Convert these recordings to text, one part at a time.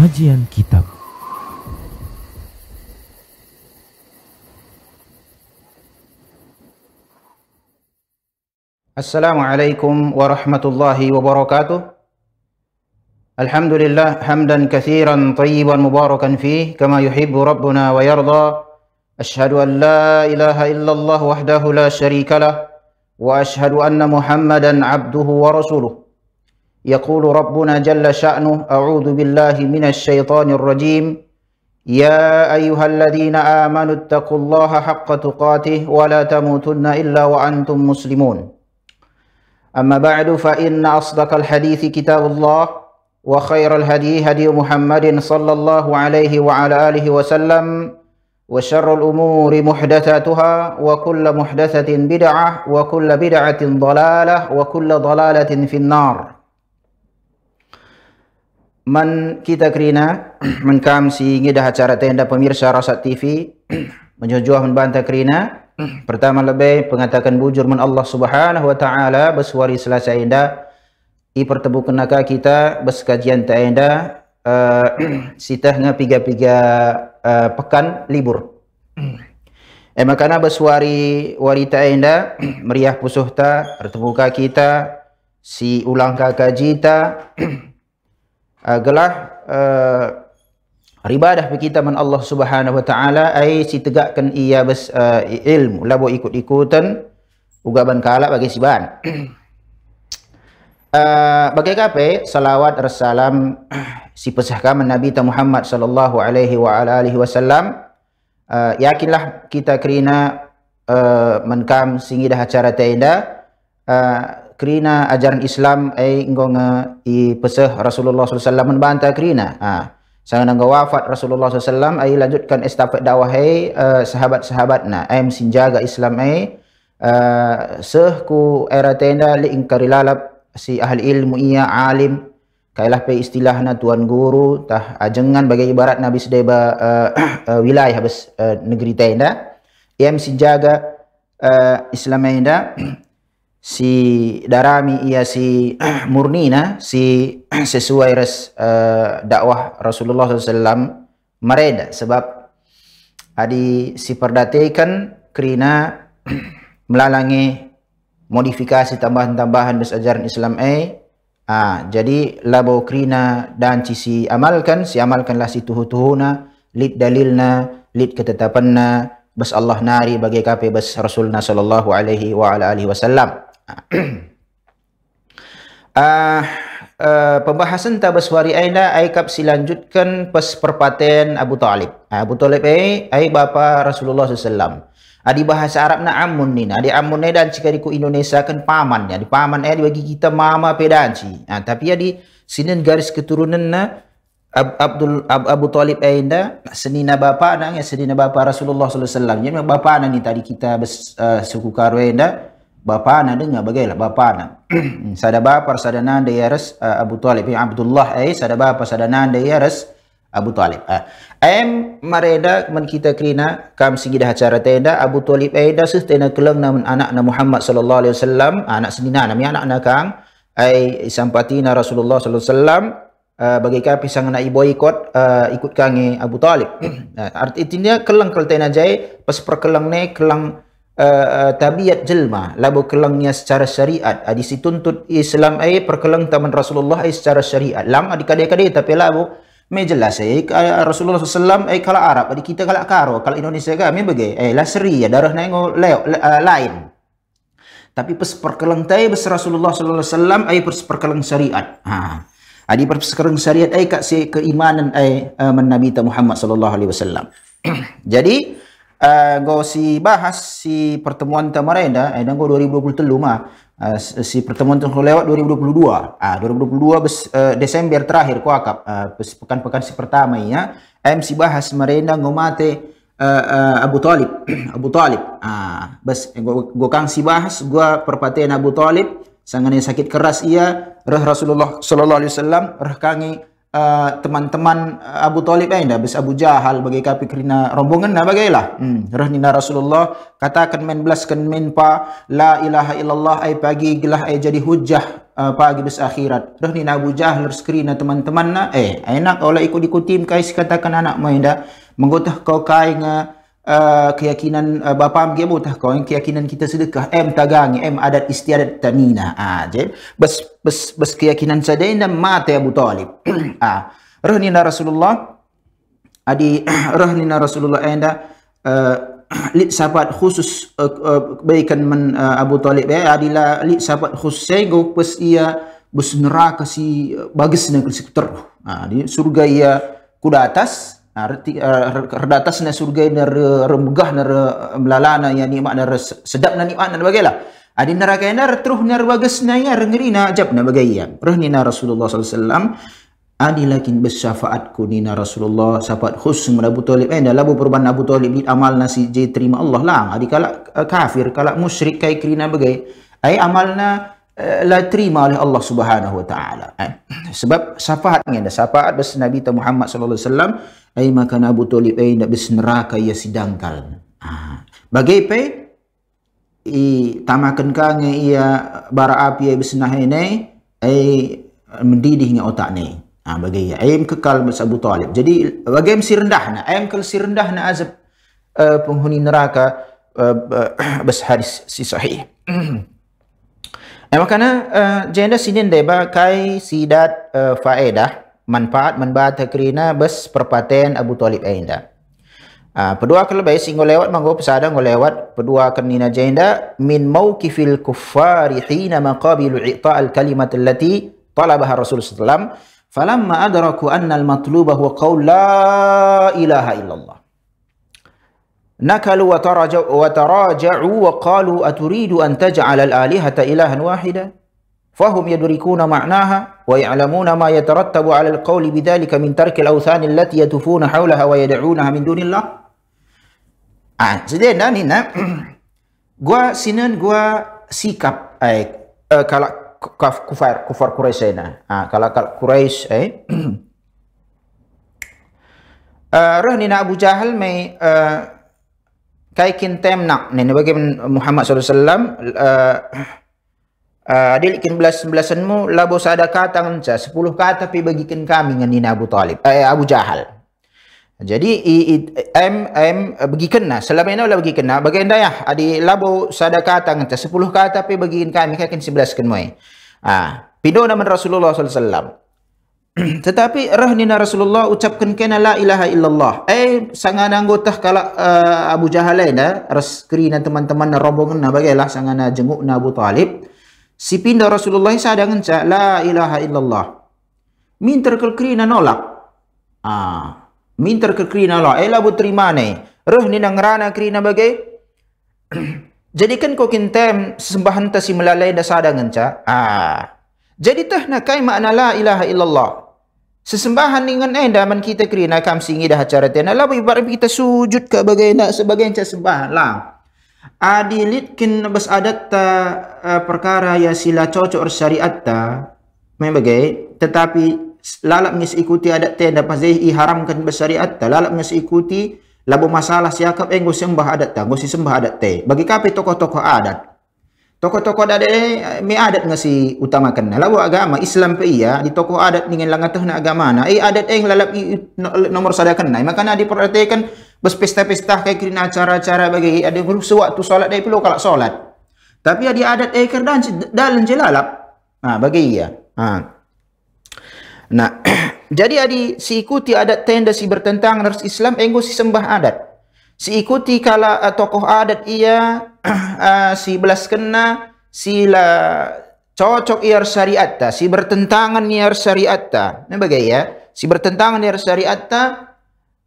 Kajian Kitab Assalamualaikum warahmatullahi wabarakatuh Alhamdulillah hamdan kathiran tayyiban mubarakan fi kama yuhibbu rabbuna wa yarda Ashhadu an la ilaha illallah wahdahu la sharika lah wa ashhadu anna Muhammadan abduhu wa rasuluh يقول ربنا جل شأنه أعوذ بالله من الشيطان الرجيم يا أيها الذين آمنوا اتقوا الله حق تقاته ولا تموتن إلا وأنتم مسلمون أما بعد فإن أصدق الحديث كتاب الله وخير الهدي هدي محمد صلى الله عليه وعلى آله وسلم وشر الأمور محدثاتها وكل محدثة بدعة وكل بدعة ضلالة وكل ضلالة في النار man kita kerina man kam si ngidah acara tenda pemirsa rasa TV menjujuah membantah kerina pertama lebih pengatakan bujur men Allah subhanahu wa ta'ala bersuari selasa tenda. i pertemu pertemukan kita bersekajian tenda uh, sitah nga piga-piga eh, pekan libur Emakana eh, kana bersuari warita enda eh meriah pusuh ta bertemu kita si ulang kakak jita Ah, gelah uh, ah, ribadah kita men Allah Subhanahu wa taala ai si tegakkan ia bes, uh, ilmu labo ikut-ikutan ugaban kala bagi siban uh, bagi kape eh? salawat rasalam si pesahkan Nabi Muhammad sallallahu alaihi wa ala alihi wasallam uh, yakinlah kita kerina uh, menkam singgi dah acara tenda uh, kerana ajaran Islam ai engko nge i peseh Rasulullah sallallahu alaihi wasallam krina. Ha. Sang nang wafat Rasulullah sallallahu alaihi wasallam lanjutkan estafet dakwah ai uh, e, sahabat-sahabat na ai sinjaga Islam ai uh, seh ku era tenda li ingkari lalap si ahli ilmu ia alim kailah pe istilahna tuan guru tah ajengan bagai ibarat nabi sedeba uh, uh, wilayah bes uh, negeri tenda ia sinjaga uh, Islam ai si darami ia si murni na si sesuai res uh, dakwah Rasulullah SAW mereda sebab adi si perdatekan kerana melalangi modifikasi tambahan-tambahan dus ajaran Islam A. Ha, jadi labau kerana dan si amalkan, si amalkanlah si tuhu-tuhuna, lid dalilna, lid ketetapanna, bas Allah nari bagi kape bas Rasulullah sallallahu alaihi wasallam. Uh, uh, pembahasan tabas wari aina ai kap silanjutkan pas perpaten Abu Talib. Uh, Abu Talib ai eh, ai bapa Rasulullah sallam. Adi bahasa Arab na amun ni. Adi amun ni dan cika diku Indonesia kan paman ya. Di paman ai bagi kita mama pedanci. Uh, tapi adi ya sinin garis keturunan na Ab, Abdul Ab, Abu Talib ai nda senina bapa ya, na, ya senina bapa Rasulullah sallallahu alaihi wasallam. Jadi ya, bapa na ni tadi kita bes, uh, suku Karwe nda bapa ana dengar bagailah bapa ana hmm, sadaba persadana de ya ras uh, Abu Talib bin Abdullah eh, ai bapa, persadana de ya ras Abu Talib ah em mareda men kita kerina kam sigi dah acara tenda Abu Talib ai eh, dah sus tenda keleng namun anak Nabi Muhammad sallallahu alaihi wasallam ah, anak sendina nami anak na kang ai eh, sampati na Rasulullah sallallahu alaihi wasallam uh, ah, bagi kami sang nak ibu ikut ah, ikut kangi Abu Talib. Uh, Arti itu dia kelang kelteng aja, pas perkelang ne kelang Eh, eh, tabiat jelma labu kelengnya secara syariat eh, di situntut Islam ai perkeleng taman Rasulullah eh secara syariat lam adik kadai-kadai tapi labu me jelas ai Rasulullah sallam ai kala Arab adik kita kala Karo kala Indonesia ka me bagai ai la seri ya darah nengo lain tapi pas perkelang tai bes Rasulullah sallallahu alaihi wasallam lah ya, ai pas perkelang syariat ha adi ah, perkeleng syariat ai ka si keimanan ai uh, Nabi Muhammad sallallahu alaihi wasallam jadi uh, eh, go si bahas si pertemuan kemarin dah eh, dan go 2020 telu mah eh, uh, si pertemuan tu lewat 2022 ah uh, 2022 bes, uh, Desember terakhir ko akap uh, pekan-pekan si pertama ya MC bahas merenda ngomate uh, uh, Abu Talib Abu Talib ah uh, bes go, go kang si bahas gua perpaten Abu Talib sangane sakit keras ia Rasulullah sallallahu alaihi wasallam rekangi Uh, teman-teman uh, Abu Talib ain eh, dah Abu Jahal bagi kapi kerina rombongan dah bagailah hmm rahnina Rasulullah katakan main belas kan men pa la ilaha illallah ai pagi gelah ai jadi hujah uh, pagi bis akhirat rahnina Abu Jahal skrina teman-teman na eh enak oleh ikut ikutim kais katakan anak mai dah mengutah kau kai nga uh, keyakinan uh, ah, bapa ambil kamu tak kau eh, keyakinan kita sedekah M tagang M adat istiadat tamina ah je bes bes bas keyakinan sadain dan mati Abu Talib ah rohni Rasulullah adi rohni Rasulullah anda eh, uh, ah, lit sahabat khusus uh, uh, baikkan men uh, Abu Talib eh, adila lit sahabat khusus sego pes ia bus neraka si bagus nak ke sekitar ah di surga ia kuda atas arti ha, ha, reda atas na surga na remegah na melala na yang nikmat na sedap na nikmat na bagailah adi ha, neraka na truh na bagas na ya rengeri na ajab na bagaiya roh ni na Rasulullah SAW adi lakin bersyafaat ku ni na Rasulullah syafaat khus mula Abu Talib eh, labu dalam perubahan Abu Talib ni amal na si terima Allah lah adi kalak eh, kafir kalak musyrik kai kerina bagai ai eh, amalna Eh, la terima oleh Allah Subhanahu Wa Taala. Eh, sebab syafaat ni ada syafaat bes Nabi Muhammad Sallallahu Alaihi Wasallam ai maka Abu Talib ai nak bes neraka ia sidangkan. Ha. Bagi pe i tamakan kang ia bara api ai bes nah ini ai mendidih ngi otak ni. Ah bagi ia ai kekal bes Abu Talib. Jadi bagi mesti rendah nak ai kekal si rendah na azab eh, penghuni neraka bes hadis si sahih. Eh, makana uh, janda sinin deba kai sidat uh, eh, faedah manfaat manfaat kerina bes perpaten Abu Talib ainda. Ah, uh, kalau baik singgo lewat manggo pesada ngo lewat kedua kenina janda min mauqifil kuffari hina maqabil i'ta al kalimat allati talabaha Rasul sallallahu alaihi wasallam falamma adraku anna al matluba huwa qaul la ilaha illallah. نكلوا وتراجعوا, وتراجعوا وقالوا أتريد أن تجعل الآلهة إلها واحدا فهم يدركون معناها ويعلمون ما يترتب على القول بذلك من ترك الأوثان التي يتفون حولها ويدعونها من دون الله Ah, jadi dah ni nak gua sinan gua sikap eh, eh kalau kufar kufar Quraisy na. Ah, kalau kalau Quraisy eh uh, roh ni kaikin temna ni ni bagi Muhammad Sallallahu SAW uh, eh, eh, Adil adilikin belas-belasanmu labo sada kata ngancah sepuluh kata pi bagikan kami dengan Nina Abu Talib eh, Abu Jahal jadi i, i, em em bagikan lah selama ini lah bagikan lah bagi anda ya adi labo sada kata ngancah sepuluh kata pi bagikan kami kaikin sebelas kan muai ah Pidu nama Rasulullah Sallallahu Alaihi Wasallam. Tetapi rahnina Rasulullah ucapkan kena la ilaha illallah. Eh sangana anggota kala uh, Abu Jahal lain eh, reskri dan teman-teman na rombongan nah bagailah sangana jenguk Abu Talib. Si pindah Rasulullah sa dengan cak la ilaha illallah. Min terkelkri na nolak. Ah, min terkelkri na nolak. Eh la bu terima ni. Ruh ni nang rana kri na bagai. Jadikan kau kintem sembahan ta si melalai dan sa dengan cak. Ah, jadi tah nak kai makna la ilaha illallah. Sesembahan dengan eh dan man kita kerina kam singi dah acara tena la ibarat kita sujud ke bagai nak sebagai yang sembah la. Adilit kin bas adat ta eh, perkara ya sila cocok syariat ta bagai. tetapi lalap ngis ikuti adat tena pas dia haramkan bersyariat ta lalap ngis ikuti labu masalah siakap engko eh, sembah adat ta ngosi sembah adat te bagi kape tokoh-tokoh adat Tokoh-tokoh ada eh, mi adat ngasi utama kena. Lalu agama Islam pe iya di tokoh adat dengan langat tuh agama na. Eh adat eh lalap nomor sadar kena. Eh, Maka na diperhatikan bes pesta-pesta kayak kira acara-acara bagi ada grup sewaktu solat dia perlu kalau solat. Tapi ada adat eh kerdan dalan je lalap. Ah ha, bagi iya. Ha. Nah, jadi adi si ikuti adat tenda si bertentangan dengan Islam, enggak si sembah adat. Seikuti kala uh, tokoh adat ia, uh, si belas kena, si la cocok iar syariat ta, si bertentangan iar syariat ta. ni bagai ya, si bertentangan iar syariat ta,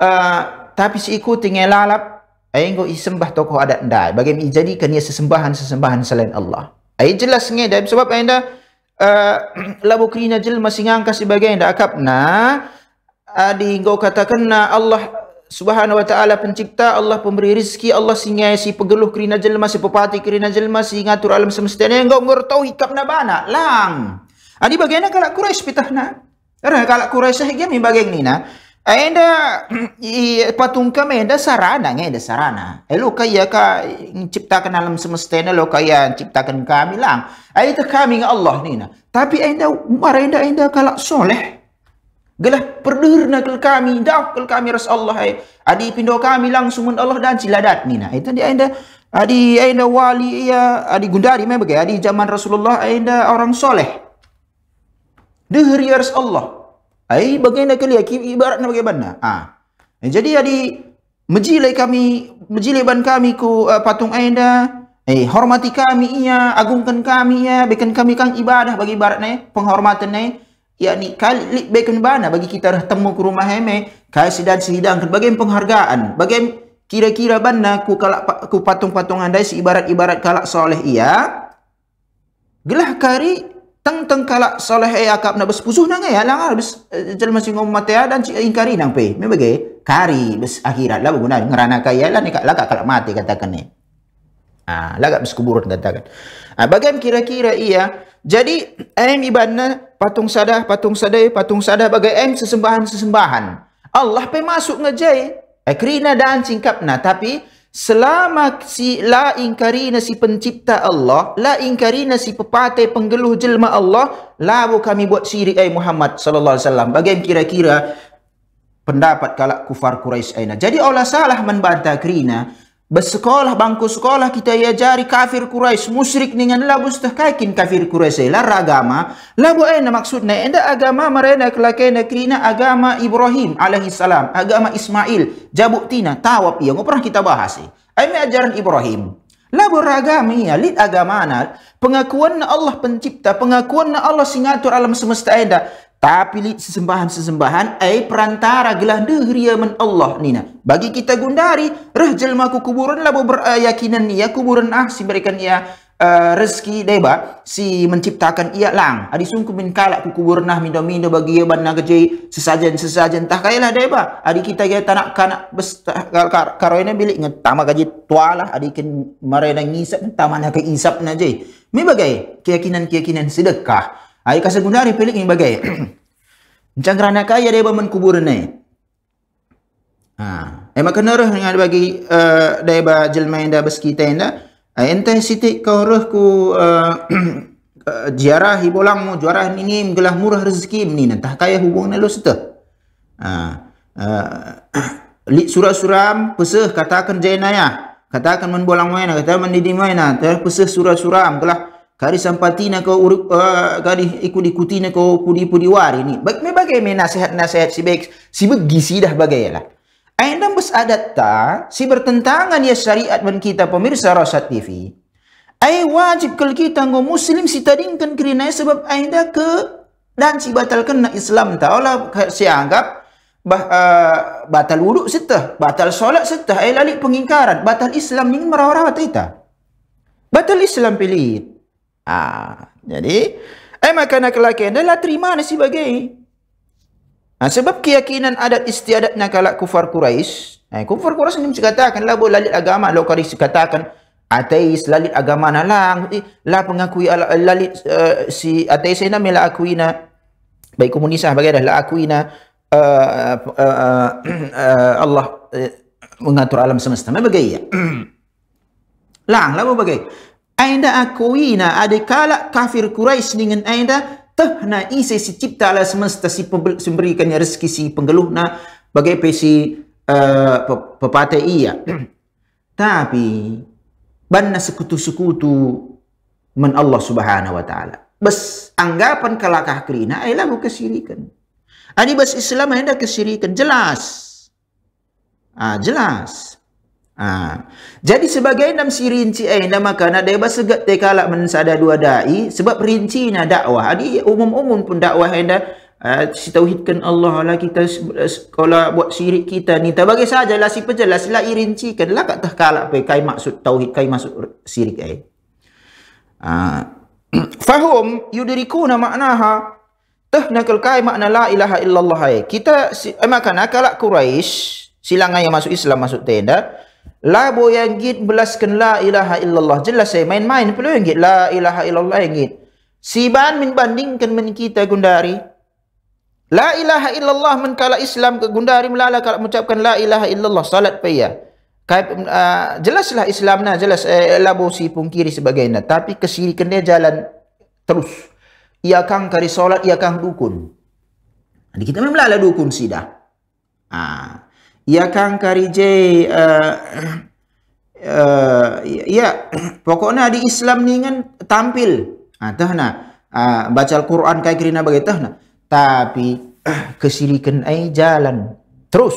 uh, tapi si ikuti ngelalap, ayah engkau isembah tokoh adat anda. Bagaimana ia jadikan ia sesembahan-sesembahan selain Allah. Ayah jelas ngeda, sebab ayah anda, uh, labu kerina jelma singangka sebagainya, akapna, adi engkau katakan Allah, Subhanahu wa taala pencipta Allah pemberi rizki Allah singai si pegeluh kerina jelma si pepati kerina jelma si ngatur alam semesta ni enggak engkau ngertau hikap na bana lang adi ha, bagaimana kalak Quraisy na Karena kalak Quraisy sah gami bagaing ni na Ainda eh, patung kami ada eh, sarana, eh, ngai ada sarana. Elo kaya ka ciptakan alam semesta ni, lo kaya ciptakan kami lang. Ainda kami ngah Allah ni na. Tapi ainda, mara ainda ainda kalak soleh. Gelah perdurna kel kami, dah kel kami ras Allah hai. Adi pindah kami langsung mun Allah dan ciladat ni nah. Itu dia ada adi ada wali ya, adi gundari memang bagai adi zaman Rasulullah ada orang soleh. Dehr ya ras Allah. Ai bagaimana kali ki ibarat nak bagaimana? Ah. Jadi adi menjilai kami, menjilai ban kami ku uh, patung ainda. Eh hormati kami ia, ya. agungkan kami ia, ya. bikin kami kang ibadah bagi ibarat penghormatannya. Eh. Ya yakni kalik baik bana bagi kita dah temu ke rumah heme kasih dan sidang sebagai penghargaan bagi kira-kira bana ku kalak ku patung-patung andai si ibarat-ibarat kalak soleh ia gelah kari teng teng kalak soleh ia eh kap na bersepusuh nang ya lang habis lah, eh, jel masih ngom mate dan si ingkari nang pe me bagi kari bes akhirat lah guna ngerana kaya lah ni kalak lah kalak mati katakan ni ha, ah lagak bes kuburan katakan ah ha, bagaimana kira-kira ia jadi aim ibadah patung sadah, patung sadai, patung sadah bagai em sesembahan-sesembahan. Allah pe masuk ngejai. ekrina dan singkapna tapi selama si la ingkarina si pencipta Allah, la ingkarina si pepatai penggeluh jelma Allah, labu kami buat syirik ay eh, Muhammad sallallahu alaihi wasallam. Bagai kira-kira pendapat kalak kufar Quraisy aina. Jadi Allah salah membantah krina. Bersekolah bangku sekolah kita yajari kafir Quraisy musyrik dengan labu setahkakin kafir Quraisy lah agama labu eh, ena maksudnya enda agama mereka nak kira agama Ibrahim alaihi salam agama Ismail jabuk tina tawab ia. ngopernah kita bahas eh ini ajaran Ibrahim labu ragami ya lid agama pengakuan Allah pencipta pengakuan Allah singatur alam semesta enda tapi sesembahan-sesembahan ai perantara gelah de ya men Allah nina. Bagi kita gundari reh jelma ku kuburan labo berayakinan ia ya, kuburan ah si berikan ia uh, rezeki deba si menciptakan ia lang. Adi sungku min kalak ku kuburan ah mindo mindo bagi ia banna geje sesajen sesajen tah kailah deba. Adi kita ge tanak kanak besta kar, kar, karoina bilik ngetama gaji tualah adi ken marena ngisap tamana ke isap na je. Mi bagai keyakinan-keyakinan sedekah. Ayu kasih guna hari pilih ini bagai. Macam kerana kaya dia bermen kubur ni. Ha. Eh maka neruh dengan bagi uh, eh, dia berjelma yang dah bersekitar yang dah. Eh, entah sitik kau ruh ku uh, uh, jiarah hibolamu juarah ini gelah murah rezeki ni. Entah kaya hubung ni lu setah. Ha. Uh, surat-suram pesuh katakan jenayah. Katakan menbolang main, katakan mendidim main. Terpesuh surat-suram gelah kari sampati nak kau uh, kari ikut ikuti nak kau pudi pudi wari ni. Bagai nasihat nasihat si baik si begisi dah bagai lah. Aina adat ta si bertentangan ya syariat ban kita pemirsa Rosat TV. Ai wajib kalau kita ngo muslim si tadingkan kerina sebab aina ke dan si batalkan nak Islam ta olah si anggap bah, uh, batal wudu setah, batal solat setah, ai lalik pengingkaran, batal Islam ni merawat-rawat kita. Batal Islam pilih. Ha, jadi, eh makanan kelakian adalah terima nasi bagai. Ha, ah, sebab keyakinan adat istiadatnya kalak kufar Quraisy, eh, kufar Quraisy ni mesti katakan lah boleh lalit agama. Lalu kari katakan atheis lalit agama nalang. Lah pengakui ala, lalit uh, si atheis. ini mela akui na baik komunisah bagai dah lah akui na uh, eh, uh, eh, uh, uh, Allah uh, mengatur alam semesta. Macam bagai ya. lang, lah bagai. Ainda akui na ada kalak kafir Quraisy dengan aida teh na isi si cipta alam semesta si pemberikannya rezeki si penggeluh na bagai pesi uh, eh, pepatah iya. Tapi benda sekutu-sekutu men Allah Subhanahu wa taala. Bes anggapan kalakah kerina ialah bukan syirikan. Adi bes Islam ada ah, kesirikan. jelas. Ah jelas. Ha. Jadi sebagai enam si rinci eh, enam makan ada bahasa gak tekalak mensada dua dai sebab rincinya dakwah. Adi umum-umum pun dakwah enda uh, ha, si tauhidkan Allah lah kita sekolah buat syirik kita ni tak bagi saja lah si penjelas lah irinci kan lah kat tekalak pe kai maksud tauhid kai maksud syirik eh. Ha. Fahum yudiriku nama naha teh nak kai makna la ilaha illallah eh. Kita emak eh, makan lah Quraisy silangan yang masuk Islam masuk tenda. Eh, Labu yang git belas ken la ilaha illallah. Jelas saya main-main perlu yang git. La ilaha illallah yang git. Siban min bandingkan men kita gundari. La ilaha illallah men kala Islam ke gundari melala kala mengucapkan la ilaha illallah. Salat paya. Kaip, uh, ah, jelaslah Islam na jelas eh, labu si pungkiri sebagainya. Tapi kesirikan dia jalan terus. Ia kang kari salat ia kang dukun. Jadi kita memang lala dukun sidah. Haa. Ah ia ya kang karije uh, uh, eh, ya pokoknya di Islam ni kan tampil ah tah nah uh, baca Al-Qur'an kai kirina begitu nah tapi uh, kesilikan ai jalan terus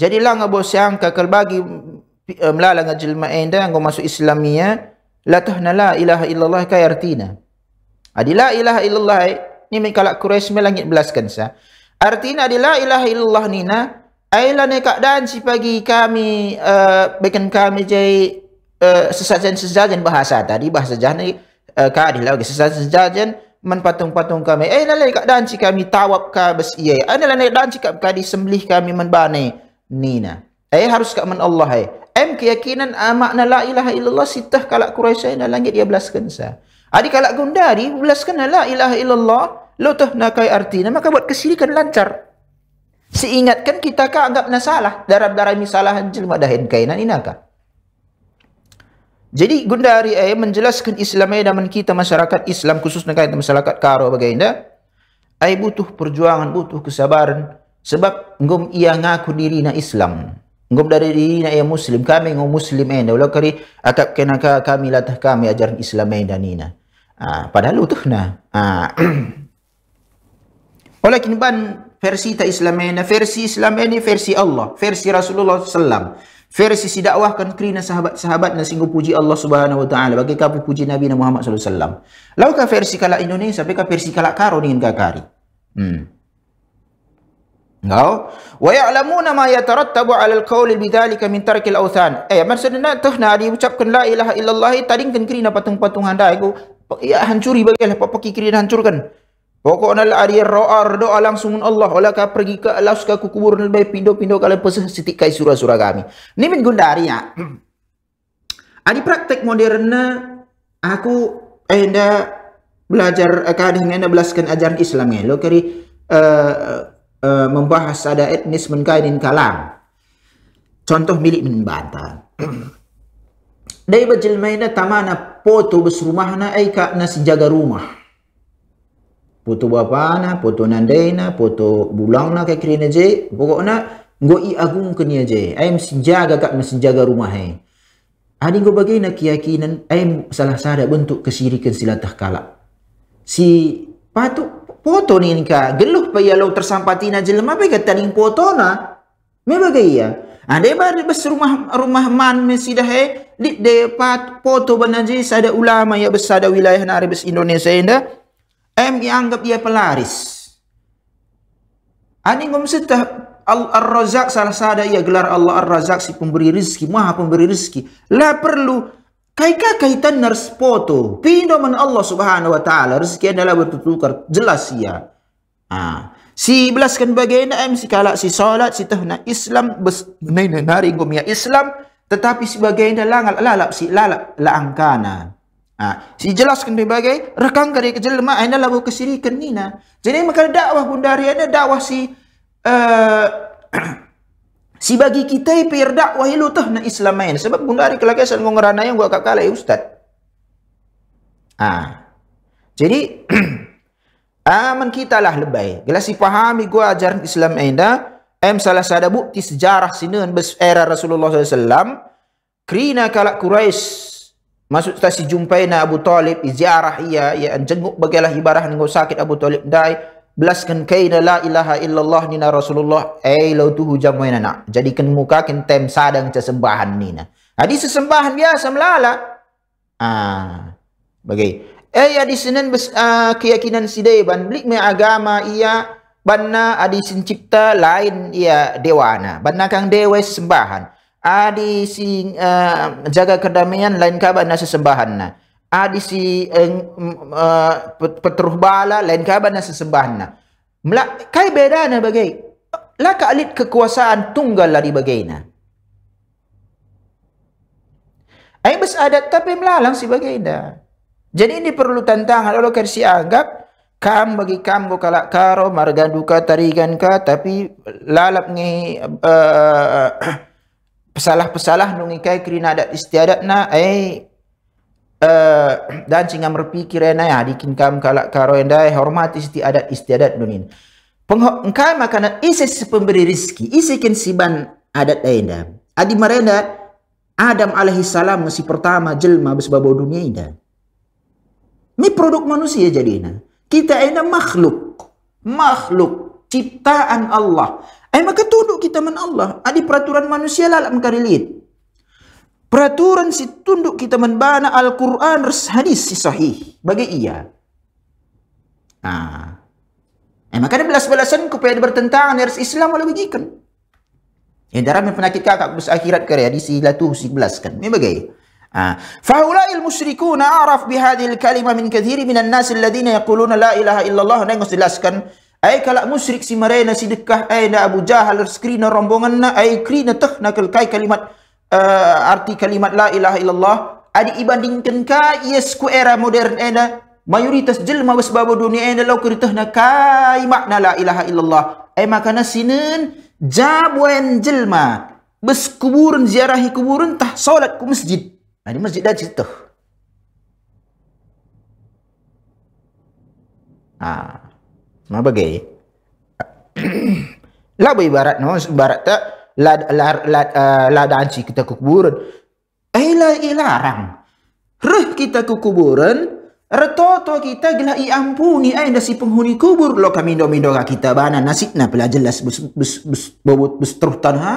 jadi lah bos yang kakal bagi uh, melala ngajilma enda yang masuk Islamia ya. la tah la ilaha illallah kai artina adila ilaha illallah ni kalau Quraisy melangit belaskan sa artina adila ilah illallah nina Ailah ni dan si pagi kami uh, bikin kami jadi uh, eh, sesajen-sesajen bahasa tadi. Bahasa jahat ni uh, eh, keadil lagi. Sesajen-sesajen menpatung-patung kami. Ailah lah, kak dan si kami tawab ka besiye. Ailah ni lah, lah, dan si kak kami sembelih kami menbani. Nina. Ay harus kak men Allah ay. Em keyakinan uh, makna la ilaha illallah sitah kalak Quraisy ay langit dia belaskan sa. Adi kalak gundari belaskan la ilaha illallah lutuh nakai artinya maka buat kesirikan lancar. Seingatkan kita ka anggap nasalah salah. Darab darab ni salah hajil madahin kainan inaka. Jadi gunda ayah menjelaskan Islam ayah dan kita masyarakat Islam khusus negara kita masyarakat karo bagaimana. Ayah butuh perjuangan, butuh kesabaran. Sebab ngom ia ngaku diri na Islam. ngom dari diri na ia Muslim. Kami ngom Muslim ayah. Walau kari akap kenaka kami latah kami ajaran Islam ayah dan ina. Ah, padahal utuh na. Ah. Oleh kini ban versi tak Islam ini, versi Islam ini, versi Allah, versi Rasulullah Sallam, versi si dakwah kan kerana sahabat-sahabat dan singgup puji Allah Subhanahu Wa Taala bagi kapu puji Nabi Nabi Muhammad Sallallahu Sallam. Laukah versi kala Indonesia, bagi versi kala Karo dengan Gakari. Hmm. Tahu? Wa ya'lamuna ma yatarattabu 'ala al-qawli bidzalika min tarkil awthan. Eh, maksudnya tuh nah diucapkan la ilaha illallah tadi kan kerana patung-patungan dah ia ya, hancuri bagilah pokok kiri hancurkan. Pokok nal lah ari roar doa langsung Allah ola ka pergi ke alas ka kubur nal pindo pindo kala pesan sitik kai surah surah kami. Ni min gundari ya. Adi praktek moderna aku eh belajar eh, kadih nda belaskan ajaran Islam ni. Lo kari eh, eh, eh, membahas ada etnis mengkai kalam. Contoh milik min banta. Dai bajil maina tamana poto besrumahna ai ka nasi jaga rumah putu bapa na, putu nandai na, putu bulang na kaya kerina je, pokok na, ngoi agung ke ni aje. Ayam sejaga kat sejaga rumah hai. Adi ngoi bagai na keyakinan, ayam salah sahada bentuk kesirikan silatah kalak. Si patuk poto ni ni ka, geluh pa ya tersampati na je lemah, pekat tadi foto na, me bagai ya. Ada ha, ba bas rumah rumah man mesti dah eh di depat foto banaji sada ulama ya besada wilayah na Arab Indonesia indah. M anggap dia pelaris. Ani ah, ngom setah al razak salah sada ia gelar Allah Al-Razak si pemberi rizki, Maha pemberi rizki. La perlu kaika kaitan ners foto. Pindo man Allah Subhanahu wa taala rezeki adalah bertukar jelas ia. Ha. Si belaskan bagaimana M si kalak si salat si tahna Islam bes nai nari ngom ya Islam tetapi sebagainya langal lalap si lalap la angkana. Ha, si jelaskan berbagai rekan kari kejelma aina labu kesiri kenina. Jadi maka dakwah pun dari ana dakwah si uh, si bagi kita pir dakwah ilu tah na Islamain. Sebab pun dari kelakai san ngorana yang gua kak kalai ustaz. Ha. Jadi aman kita lah lebay. Gelas si pahami gua ajaran Islam aina em salah sada bukti sejarah sinen era Rasulullah SAW alaihi kalak Quraisy Masuk tasi jumpai na Abu Talib iziarah ia ya jenguk bagailah ibarah ngau sakit Abu Talib dai belaskan kaina la ilaha illallah nina Rasulullah ai eh, lau tuhu nak jadi ken muka ken tem sadang sesembahan nina. adi sesembahan biasa melala. Ah. Bagai Eh ya di senen bes, uh, keyakinan si dia ban blik me agama ia banna adi sin lain ia dewana banna kang dewa sembahan adi si uh, jaga kedamaian lain kabar nasi sembahan na. Adi si uh, eh, uh, eh, petruh bala lain kabar nasi sembahan na. Mula, kai beda na bagai. Laka alit kekuasaan tunggal lah di bagai na. Ayah bes adat tapi melalang si bagai na. Jadi ini perlu tantangan. Kalau kersi anggap, kam bagi kam go kalak karo marga duka tarigan ka tapi lalap ni uh, pesalah-pesalah nungikai kerina adat istiadat na ai eh, dan singa merpikir na ya ah, dikin dikinkam kalak karo endai hormati istiadat istiadat nunin Pengho engkai makanan isi pemberi rizki isi ken siban adat enda adi marenda Adam alaihi salam masih pertama jelma sebab dunia enda ni produk manusia jadi na kita enda makhluk makhluk ciptaan Allah Eh, maka tunduk kita men Allah. Adi peraturan manusia lah lah mengkarilit. Peraturan si tunduk kita men bana Al-Quran res hadis si sahih. Bagi iya. Ah. Ha. Eh, maka ada belas-belasan ku pengen bertentangan dari Islam walau bijikan. Yang darah yang penyakit kakak kubus akhirat kerja di sila tu si belas kan. Ini bagai. Ah. Ha. Fahulail musyrikuna araf bihadil kalimah min kathiri minan nasi alladina yaquluna la ilaha illallah. Nengos jelaskan ai kalak musyrik si marena si dekah ai na abu jahal skrina rombongan na ai krina tah nakal kai kalimat uh, arti kalimat la ilaha illallah adi ibandingkan ka yes ku era modern na mayoritas jelma wasbab dunia ena lau kuri tah nakai makna la ilaha illallah ai makana sinen jabuan jelma bes kuburun ziarahi kuburun tah solat ku masjid ai masjid dah cerita Ah, Ma bagai. la bagi barat no barat tak la la la uh, la lah, eh, lah dan si kita ke kuburan. Ai eh, la ilarang. Eh, Ruh kita ke kuburan, retoto kita gelah i ampuni ai dasi penghuni kubur lo kami do mindo kita bana nasib na pula jelas bus bus bus bobot bus, bus, bus terutan ha.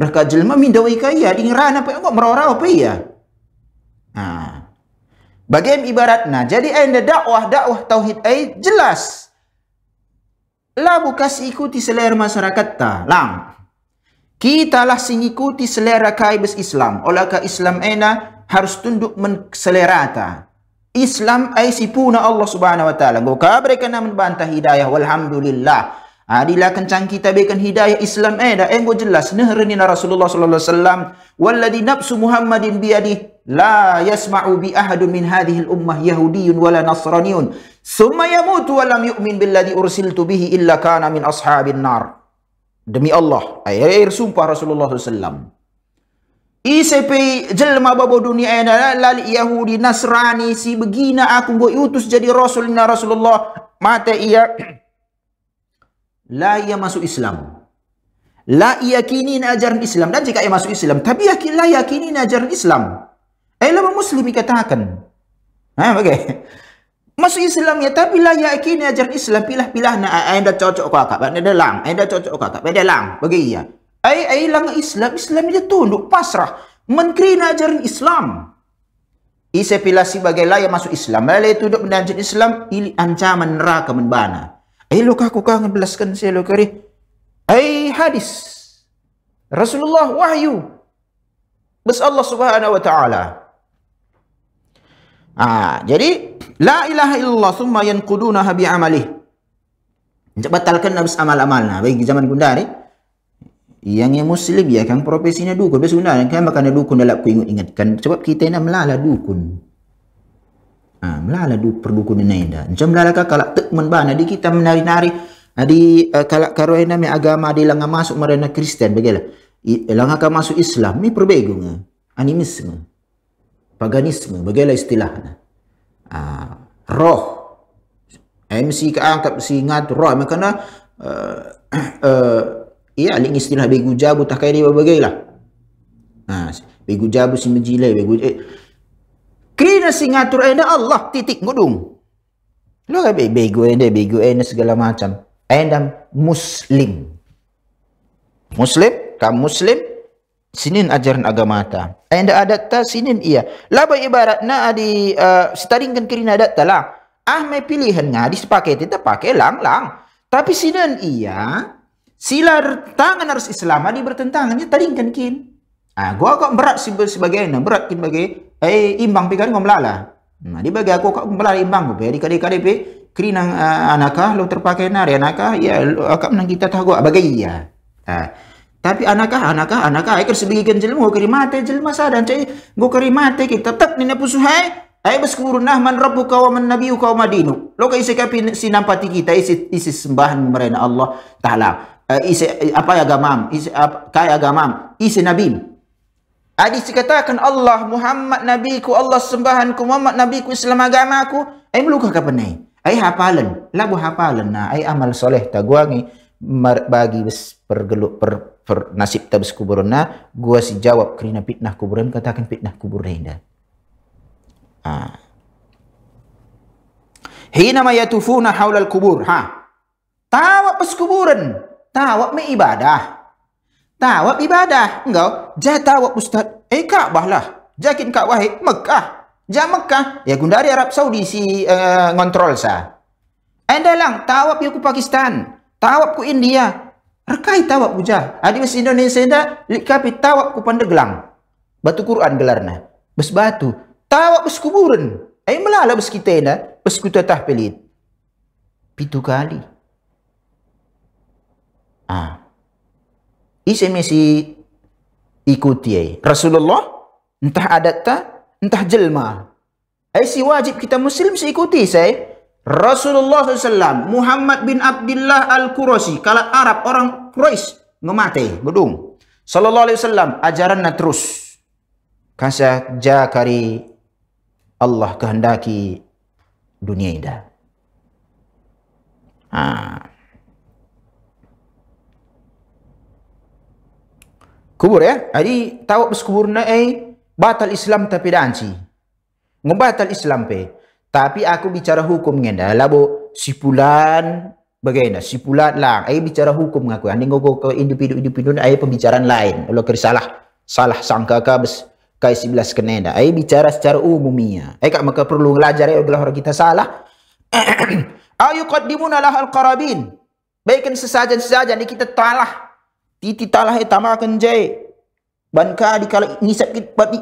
Reka jelma mindo ai kaya dingran apa engko merora apa iya. Ha. Bagian ibaratna, jadi anda dakwah dakwah tauhid ai jelas. La bukas ikuti selera masyarakat ta. Lang. Kita lah sing ikuti selera kai bes Islam. Olah ka Islam ena harus tunduk men selera ta. Islam ai sipuna Allah Subhanahu wa taala. Go kabre kana membantah hidayah walhamdulillah. Adila kencang kita bekan hidayah Islam eh dah engko jelas nehreni Rasulullah sallallahu alaihi wasallam walladhi nafsu Muhammadin biadi la yasma'u bi ahadin min hadhihi al-ummah yahudiyyun wala nasraniyyun thumma yamutu wa lam yu'min billadhi ursiltu bihi illa kana min ashabin nar demi Allah ayat air sumpah Rasulullah SAW Isepi jelma babo dunia ini eh, lalik Yahudi Nasrani si begina aku gua utus jadi Rasul Rasulullah mata ia la ia masuk Islam la ia kini ajaran Islam dan jika ia masuk Islam tapi yakin la ia kini ajaran Islam Ilmu eh, Muslim dikatakan. Ha, okay. Masuk Islam ya, tapi lah ya kini ajar Islam pilih-pilih nak ah, anda cocok ke akak. Anda dalam, anda cocok ke akak. Anda dalam, bagi ya. Ai ai lang Islam, Islam dia tunduk pasrah. Menteri nak ajar Islam. isi pilah sebagai lah yang masuk Islam. Lah itu duduk menanjut Islam, ini ancaman neraka menbana. Eh, lu kaku kau ngebelaskan saya lu kari. Eh, hadis. Rasulullah wahyu. Bes Allah Subhanahu wa taala. Ha, jadi la ilaha illallah summa yanquduna habi amalih. Dia batalkan habis amal-amal nah ha, bagi zaman gundar ni. Eh? Yang yang muslim dia ya, kan profesinya dukun biasa gundar kan makan dukun dalam ku ingat ingatkan sebab kita nak melala dukun. Ha, melala du perdukun ni nah. Jangan melala kalau tak menban di kita menari-nari di uh, eh, kalau karoina mi agama di langa masuk merena Kristen bagilah. Langa ka masuk Islam ni perbegung. Animisme. Ha paganisme bagailah istilahnya uh, roh MC ke angkat si ngat roh makna uh, uh, ya ling istilah begu jabu tak kai dia bagailah ha begu jabu si menjilai begu eh. kena si ngatur ada Allah titik ngudung lu lah, kan begu ada begu ada segala macam ada muslim muslim kamu muslim sinin ajaran agama ta ainda adat ta sinin iya laba ibarat na adi uh, eh, staringkan kirina adat ta lah ah me pilihan nga di sepakai ti pakai lang lang tapi sinin iya sila tangan harus islam adi bertentangan ni taringkan kin ah gua kok berat sebagai na berat kin bagi eh imbang pikir kan ngom lala nah hmm, di bagi aku kok melala imbang gua beri kadi kadi pi kirina uh, eh, anakah lu terpakai nari anakah iya akak menang kita tahu gua bagai iya ah tapi anakah, anakah, anakah, ayah kerja sebegikan jelma, aku kari mati jelma masa dan cai. Aku kari mati, kita tetap nina nampu suhai. Ayah bersekurun lah, man rabu kau, man nabi kau, madinu. Lo kai isi kapi si nampati kita, isi, isi sembahan merena Allah Ta'ala. Uh, isi apa ya agamam, isi apa, kai agamam, isi nabi. Hadis dikatakan Allah Muhammad Nabi ku Allah sembahanku Muhammad Nabi ku Islam agama ku. Ai meluka ka penai. Ai hafalan. Labu hafalan na ai amal soleh ta bagi bergeluk per nasib tabes kuburna gua si jawab kerana fitnah kuburan katakan fitnah kubur rinda ha hina ma yatufuna haulal kubur ha tawa pes kuburan tawa me ibadah tawa ibadah engkau, ja tawa ustaz eh kaabah lah jakin kak wahid eh, mekah ja mekah ya gundari arab saudi si uh, ngontrol sa andalang eh, tawa pi ku pakistan tawa ku india Rakai tawab bujah. Adibis Indonesia dah likapi tawab ku pandai gelang. Batu Quran gelarnya. Bes batu. Tawab bes kuburan. Ay melala bes kita dah. Bes kita tah pelit. Pitu kali. Ah. Ha. Isi misi ikuti ay. Rasulullah. Entah adat tak Entah jelma. Eh si wajib kita muslim si ikuti saya. Rasulullah SAW, Muhammad bin Abdullah Al-Qurasi, kalau Arab, orang Quraisy ngemate gedung. Sallallahu alaihi wasallam ajaran na terus. Kasa jakari Allah kehendaki dunia ini Ha. Kubur ya. Jadi tahu bersekubur na eh batal Islam tapi danci. Ngebatal Islam pe. Tapi aku bicara hukum ngenda labo sipulan Bagaimana? Si pulat lah. Ayah bicara hukum dengan aku. Ini ngogok ke individu-individu ni, ayah pembicaraan lain. Kalau kira salah. Salah sangka ke, bes, kai si belas kena dah. bicara secara umumnya. Ayah kat maka perlu belajar ayah kalau orang kita salah. Ayu qaddimuna lah al-qarabin. Baikkan sesajan-sesajan ini kita talah. Titi talah ayah tamakan jai. Bankah dikala ngisap, ngisap, ngisap, ngisap, isap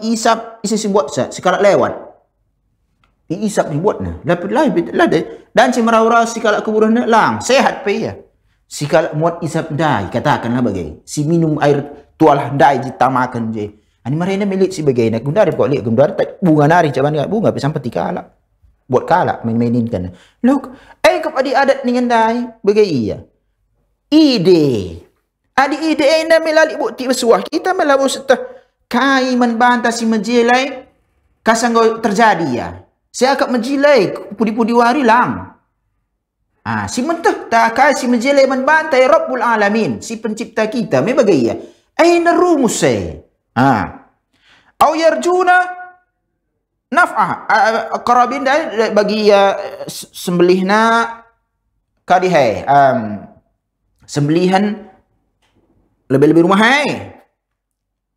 ngisap, ngisap, ngisap, ngisap, ngisap, diisap buat ni. Lepas lah, lah deh. Dan si merawra si kalak kuburan ni lang. Sehat pe ya. Si kalak muat isap dai. Katakanlah bagai. Si minum air tualah dai di tamakan je. Ani marina milik si bagai. Nak gundar dia lihat gundar. Bunga nari cabang dia. Bunga pe sampai tiga alak. Buat kalak main-mainin kan. Look. Eh kepada adat ni dai. Bagai iya. Ide. Adi ide eh, ini melalui bukti bersuah. Kita melalui setelah kain membantah si menjelai. Kasanggau terjadi ya. Saya akan menjilai pudi-pudi wari lam. Ha, si mentah tak akan si menjilai menbantai Rabbul Alamin. Si pencipta kita. Memang bagai ya. Aina rumus saya. Ha. Au yarjuna naf'ah. Karabin dah bagi ya uh, sembelihna kadihai. Um, sembelihan lebih-lebih rumah hai.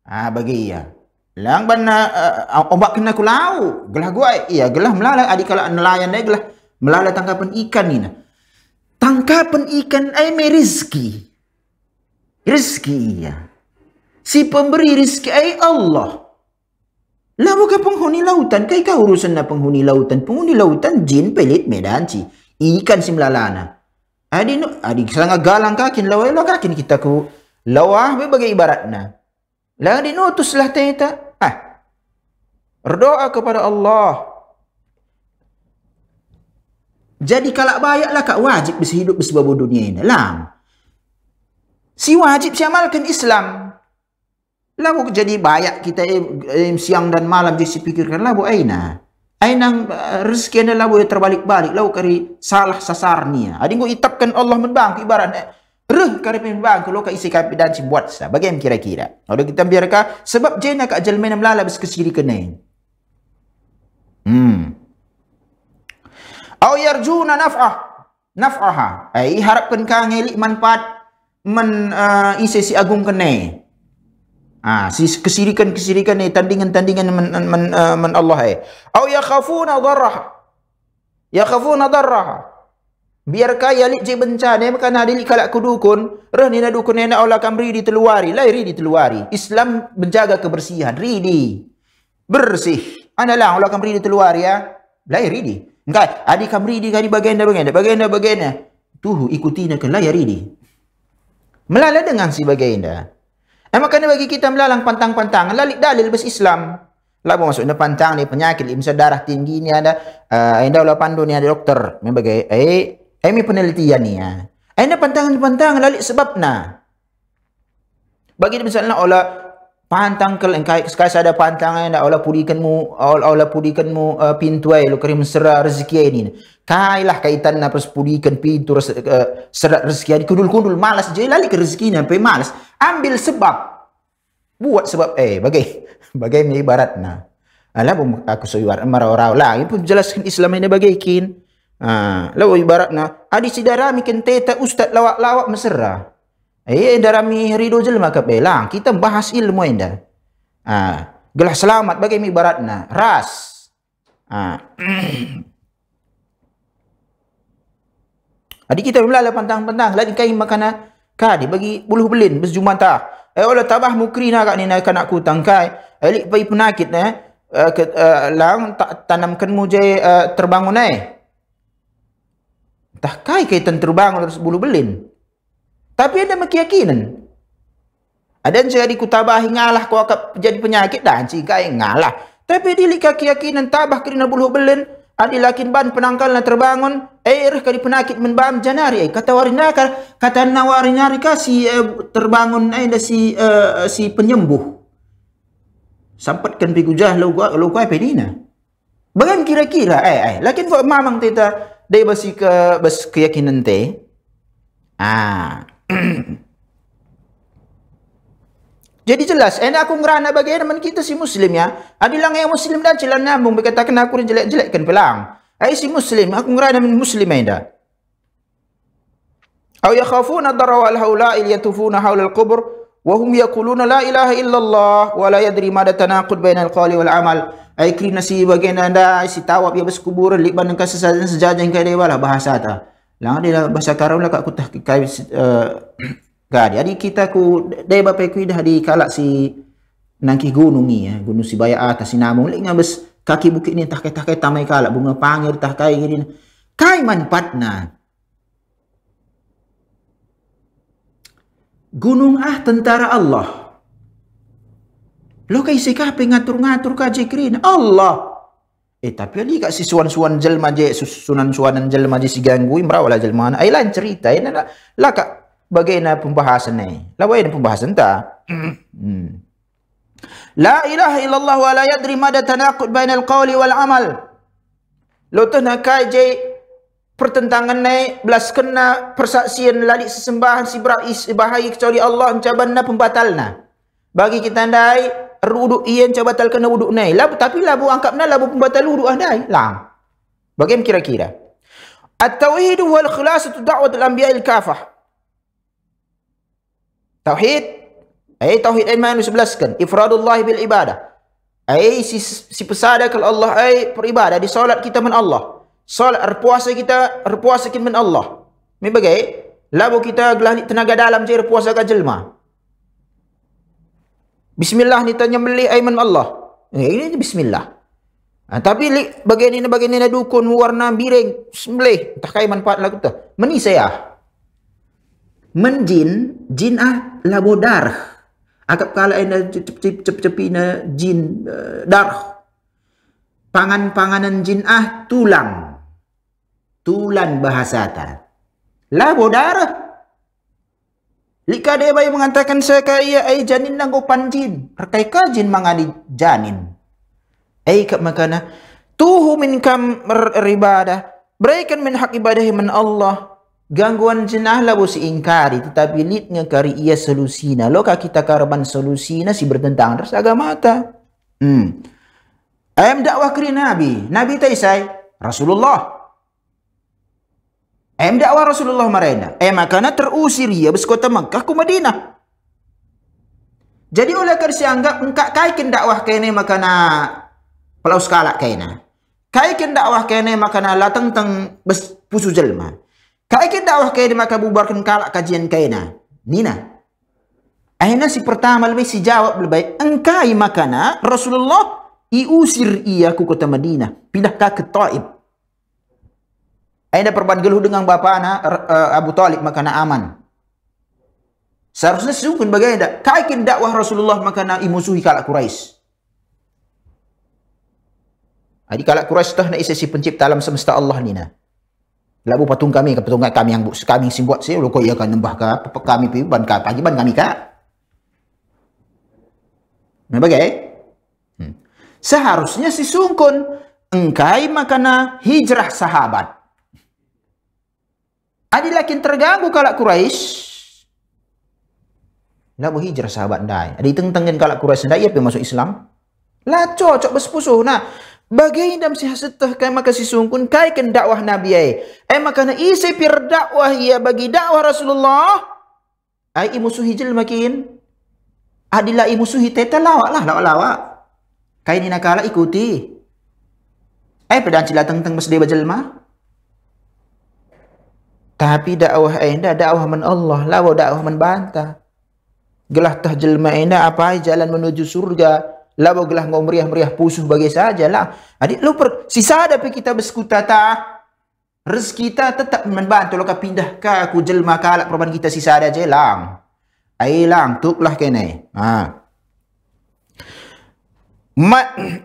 Ha, bagi ia. Lang ban na uh, eh, eh, obak kena ku lau. Gelah gua iya gelah melala adik kalau nelayan dia gelah melala tangkapan ikan ni nah. Tangkapan ikan ai me rezeki. Rezeki iya. Si pemberi rezeki ai Allah. Lah bukan penghuni lautan kai ka urusan na penghuni lautan. Penghuni lautan jin pelit medan ci. Ikan si melalana. Adik, no, adi selangga galang kakin lawai lo kakin kita ku lawah be bagai ibarat na. Lagi nutuslah tanya Ah. Berdoa kepada Allah. Jadi kalak bayaklah kak wajib bisa hidup bersebab dunia ini. Lam. Si wajib si amalkan Islam. Lalu jadi bayak kita eh, eh, siang dan malam jadi si pikirkan lalu aina. Aina eh, rezeki anda lalu terbalik-balik. Lalu kari salah sasarnya. Lah. Adik kau itapkan Allah membangkit ibarat. Eh. Terus kari pembang keluar ke isi kapi dan si buat sah. Bagaimana kira-kira? Kalau kita biarkan sebab jenak kak jelmen yang lalai bersih kesiri kena. Hmm. Au yarjuna naf'ah. Naf'aha. Eh, harapkan kau ngelik manfaat men, eh, isi si agung kena. Ah, si kesirikan-kesirikan ni tandingan-tandingan men, men, uh, men Allah eh. Au yakhafuna dharrah. Yakhafuna dharrah. Biar kaya lik je bencana eh, makan ada lik kalak kudukun. Reh ni nak dukun nak olah kamri di teluari. Lai ri di teluari. Islam menjaga kebersihan. Ridi. Bersih. Analah olah kamri di teluari ya. Lai ridi. Enggak. adik kamri di kari bagian dah bagian dah. Bagian dah bagian dah. Tuh ikuti nak kan, lai ya, ridi. Melala dengan si bagian dah. Emak eh, kena bagi kita melalang pantang-pantang. Lalik dalil bes Islam. Lah bawa masuk pantang ni penyakit, misalnya darah tinggi ni ada, uh, eh, ada ulah pandu ni ada doktor, membagai, eh ini penelitian ni. Ha. Ini pantang-pantang lalik sebab na. Bagi dia misalnya, olah pantang ke lengkai, sekali saya ada pantang yang olah pulihkan mu, Allah pulihkan mu uh, pintu ay, lu kerim serah rezeki ini. Kailah kaitan na pas pulihkan pintu serah rezeki ini. Kudul-kudul, malas je, lalik ke rezeki ini, sampai malas. Ambil sebab. Buat sebab, eh, bagai, bagai ibarat na. Alah, aku suyuar, marau-rau lah. Ini pun jelaskan Islam ini bagai kini. Ha, lawa oh, ibarat na, adi si darami kenteta ustaz lawak-lawak mesra. Eh, darami ridu jelma belang. Lah, kita bahas ilmu anda. Ha, gelah selamat bagi ibarat na. Ras. Ha. adi kita bila lah pantang-pantang. Lagi kain makanan. Kadi bagi buluh belin berjumpa tak. Eh, Allah oh, tabah mukrina nak kak ni nak kanak kutang kai. Eh, lik pai penakit eh. Uh, ke, uh, lang tak tanamkan mu je uh, terbangun eh. Tak kai kaitan terbang atau sebulu belin. Tapi ada keyakinan. Ada yang jadi kutabah hingalah kau akan jadi penyakit dan jika ingalah. Tapi dilika keyakinan tabah na buluh belin. lakin ban penangkal na terbangun. Air kari penakit menbam janari. Eh, kata warinakar. Kata nawarinarika si eh, terbangun eh, ada si, eh, si penyembuh. Sampatkan pikujah lo kuai penina. Bagaimana kira-kira? Eh, eh. Lakin buat mamang tita dari basi ke bas keyakinan te ah jadi jelas enda eh, aku ngerana bagi teman kita si muslim ya adilang yang muslim dan celana nambung berkata kena aku jelek-jelekkan pelang ai eh, si muslim aku ngerana min muslim enda eh, au yakhafuna darawal haula'il yatufuna haula al-qubur وهم يقولون لا إله إلا الله ولا يدري ما التناقض بين القول والعمل أي كل نصيب وجن أندا ستاوى بس كبر لبنان كاسس سجاد إن كده ولا بحاسة لا دي لا بس كارم لا كأكو تك كاي بس قاعد يعني كيتا كو ده بابكيد هدي كلا سي نانكي غونوني يا غونو سي بايا أتا سي نامو لين بس كاكي بوكي نين تك تك تامي كلا بونغ بانير تك كاي غيرين كاي من باتنا gunung ah tentara Allah. Lo kaisi kah pengatur-ngatur kah jikrin? Allah. Eh tapi ni kak si suan-suan jelma je, sunan-suanan jelma je si gangguin, berawalah jelma. Ay lain cerita, ini eh, lah, la kak bagaimana pembahasan ni. Lah bagaimana pembahasan tak? Hmm. La ilaha illallah wa la yadri mada tanakud bainal qawli wal amal. Lo tu nak kai pertentangan naik belas kena persaksian lalik sesembahan si berat bahaya kecuali Allah mencabar pembatalna bagi kita naik ruduk iya mencabar kena wuduk naik labu, tapi labu angkap na labu pembatal wuduk ah naik lang bagaimana kira-kira at-tawihid wal khulas tu da'wat al-anbiya il-kafah tawhid ayy tawhid iman sebelaskan ifradullah bil-ibadah ayy si, si pesadakal Allah ayy peribadah di solat kita men Allah solat puasa kita puasa kita min Allah ni bagai labu kita gelah tenaga dalam je puasa ka jelma bismillah ni tanya beli aiman Allah ini bismillah ha, tapi li, bagai ni bagai ni dukun warna biring sembelih tak kai manfaat lagu tu meni saya menjin jin ah labu darah Agak kalau ada cepi-cepi jin uh, darah. Pangan-panganan jin ah tulang tulan bahasata. Lah bodar. Lika dia bayi mengatakan saya sekaya ai janin nanggo panjin. Rekai ka jin mangani janin. Ai ka makana tuhu min kam ribadah. Berikan min hak ibadah min Allah. Gangguan jenah lah bos ingkari. Tetapi lid lit ngekari ia solusina. Lo ka kita karban solusina si bertentangan. Terus agama ta. Hmm. Ayam dakwah kiri Nabi. Nabi ta Rasulullah. Em dakwah Rasulullah marena. Em eh, akana terusir ia bersekota Mekah ke Madinah. Jadi oleh kerja anggap engkak kaikin dakwah kena, makana pelau skala kena. Kaikin dakwah kena, makana latang tentang pusu jelma. Kaikin dakwah kena, maka bubarkan kalak kajian kena. Nina. Akhirnya si pertama lebih si jawab lebih baik. Engkai makana Rasulullah iusir ia ku kota Madinah. Pindahkah ke Taib. Ayah dah berbanggeluh dengan bapa anak uh, Abu Talib maka nak aman. Seharusnya sungguh bagaimana tak? Kaikin dakwah Rasulullah maka nak imusuhi kalak Quraisy. Jadi kalau Quraisy tah nak isi pencipta alam semesta Allah ni nah. Labu patung kami ke patung kami yang kami sing buat sih loko ia kan nembah ka kami pi ban ka pagi ban kami ka. Membagai? Eh? Hmm. Seharusnya si sungkun engkai makana hijrah sahabat. Adi lakin terganggu kalak Quraisy. Nak berhijrah sahabat dai. Adi teng-tengin kalak Quraisy dai apa masuk Islam. La cocok bersepusuh. Nah, bagai dam si hasetah kai maka si sungkun kai ken dakwah Nabi ai. Ai maka na isi pir dakwah ia bagi dakwah Rasulullah. Ai musuh jil makin. Adilah imusuhi tetel lawak lah, lawak-lawak. Kai ni nakala ikuti. Eh, pedan cilateng-teng mesdi bajelma. Ai tapi dakwah ini eh, dakwah man Allah, lawa dakwah man bantah. Gelah tah jelma ini eh, apa jalan menuju surga, lawa gelah ngomriah meriah, -meriah pusuh bagi saja lah. Adik lu per sisa dapat kita bersekuta ta. Rezeki ta tetap man Lo lu pindah ka aku jelma ka alat perban kita sisa ada je lang. Ai lang tuklah kene. Ha. Ma,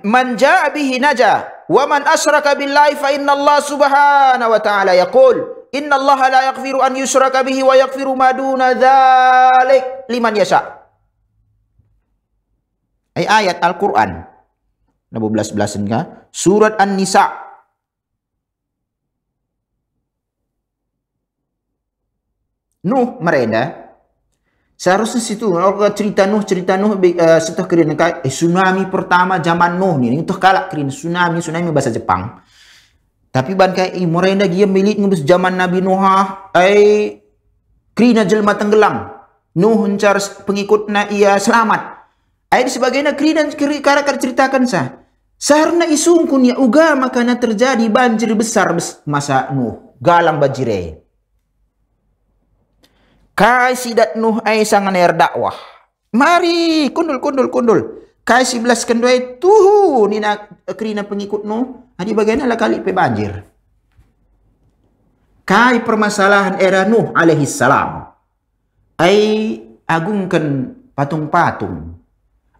man ja'a bihi naja wa man asyraka billahi fa inna Allah subhanahu wa ta'ala yaqul Inna Allah la yaghfiru an yushraka bihi wa yakfiru maduna duna liman yasha. Ay ayat Al-Qur'an. Nabi belas belas enggak. Ha? Surat An-Nisa. Nuh mereda. Eh? Seharusnya situ kalau cerita Nuh cerita Nuh eh, setelah kerana eh, tsunami pertama zaman Nuh ni itu kalah kerana tsunami tsunami bahasa Jepang. Tapi ban kai eh, morenda dia milik ngubus zaman Nabi Nuh ah. ai eh, krina jelma tenggelam. Nuh hancar pengikutna ia selamat. Ai eh, sebagainya krina kara kar ceritakan sah. Sarna isungkun ya uga makana terjadi banjir besar bes masa Nuh galang banjir ai. Kai sidat Nuh ai eh, sangan air dakwah. Mari kundul kundul kundul. Kai si belas kendoi tuhu nina krina pengikut Nuh. Adi bagaimana lah kali pe banjir. Kai permasalahan era Nuh alaihi salam. Ai agungkan patung-patung.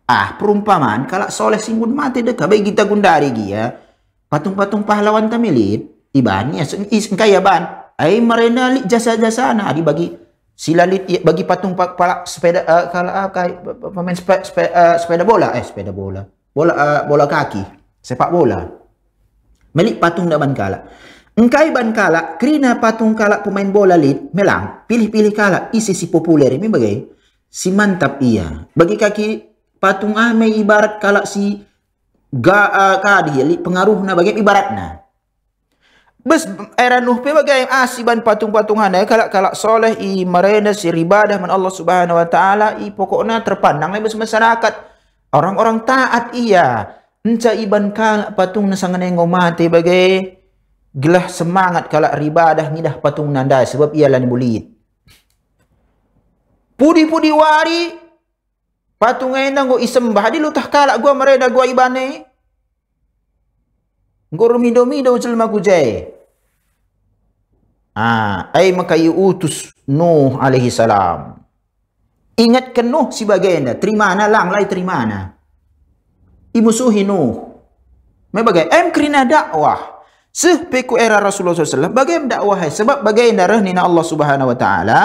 Ah, perumpamaan kalau soleh singgun mati deka bagi kita gundari gi ya. Patung-patung pahlawan tamilit iban ya is kaya ban. Ai merena lik jasa-jasa na adi bagi silalit ya, bagi patung kepala sepeda uh, eh, kalau uh, ah, kai pemain sepeda, sepeda, uh, eh, sepeda bola eh sepeda bola. Bola uh, bola kaki, sepak bola. Melik patung dah ban kalak. Engkai ban kerana patung kalak pemain bola lead, melang, pilih-pilih kalak, isi si populer ini bagai, si mantap iya. Bagi kaki, patung ame ah ibarat kalak si ga uh, ah, kadi li pengaruh na bagai ibarat na. Bes era nuh pe bagai asi ah, ban patung-patung hanai eh, kalak kalak soleh i marena si ribadah man Allah Subhanahu wa taala i pokokna terpandang le eh, bes masyarakat orang-orang taat iya. Nca iban kal patung nasangan yang ngomati bagai gelah semangat kalak ribadah ni dah patung nandai sebab ia ni bulit. Pudi-pudi wari patung yang nanggu isembah di lutah kalak gua mereda gua ibane. Ngur mido dah jelma kujai. Ah, ha, ay makai utus Nuh alaihi salam. Ingat kenuh si bagainda. Terima analang lai terima analang imusuhi Nuh. Membagai em kerina dakwah. Seh peku era Rasulullah SAW. Bagai dakwah. Sebab bagai darah nina Allah Subhanahu Wa Taala.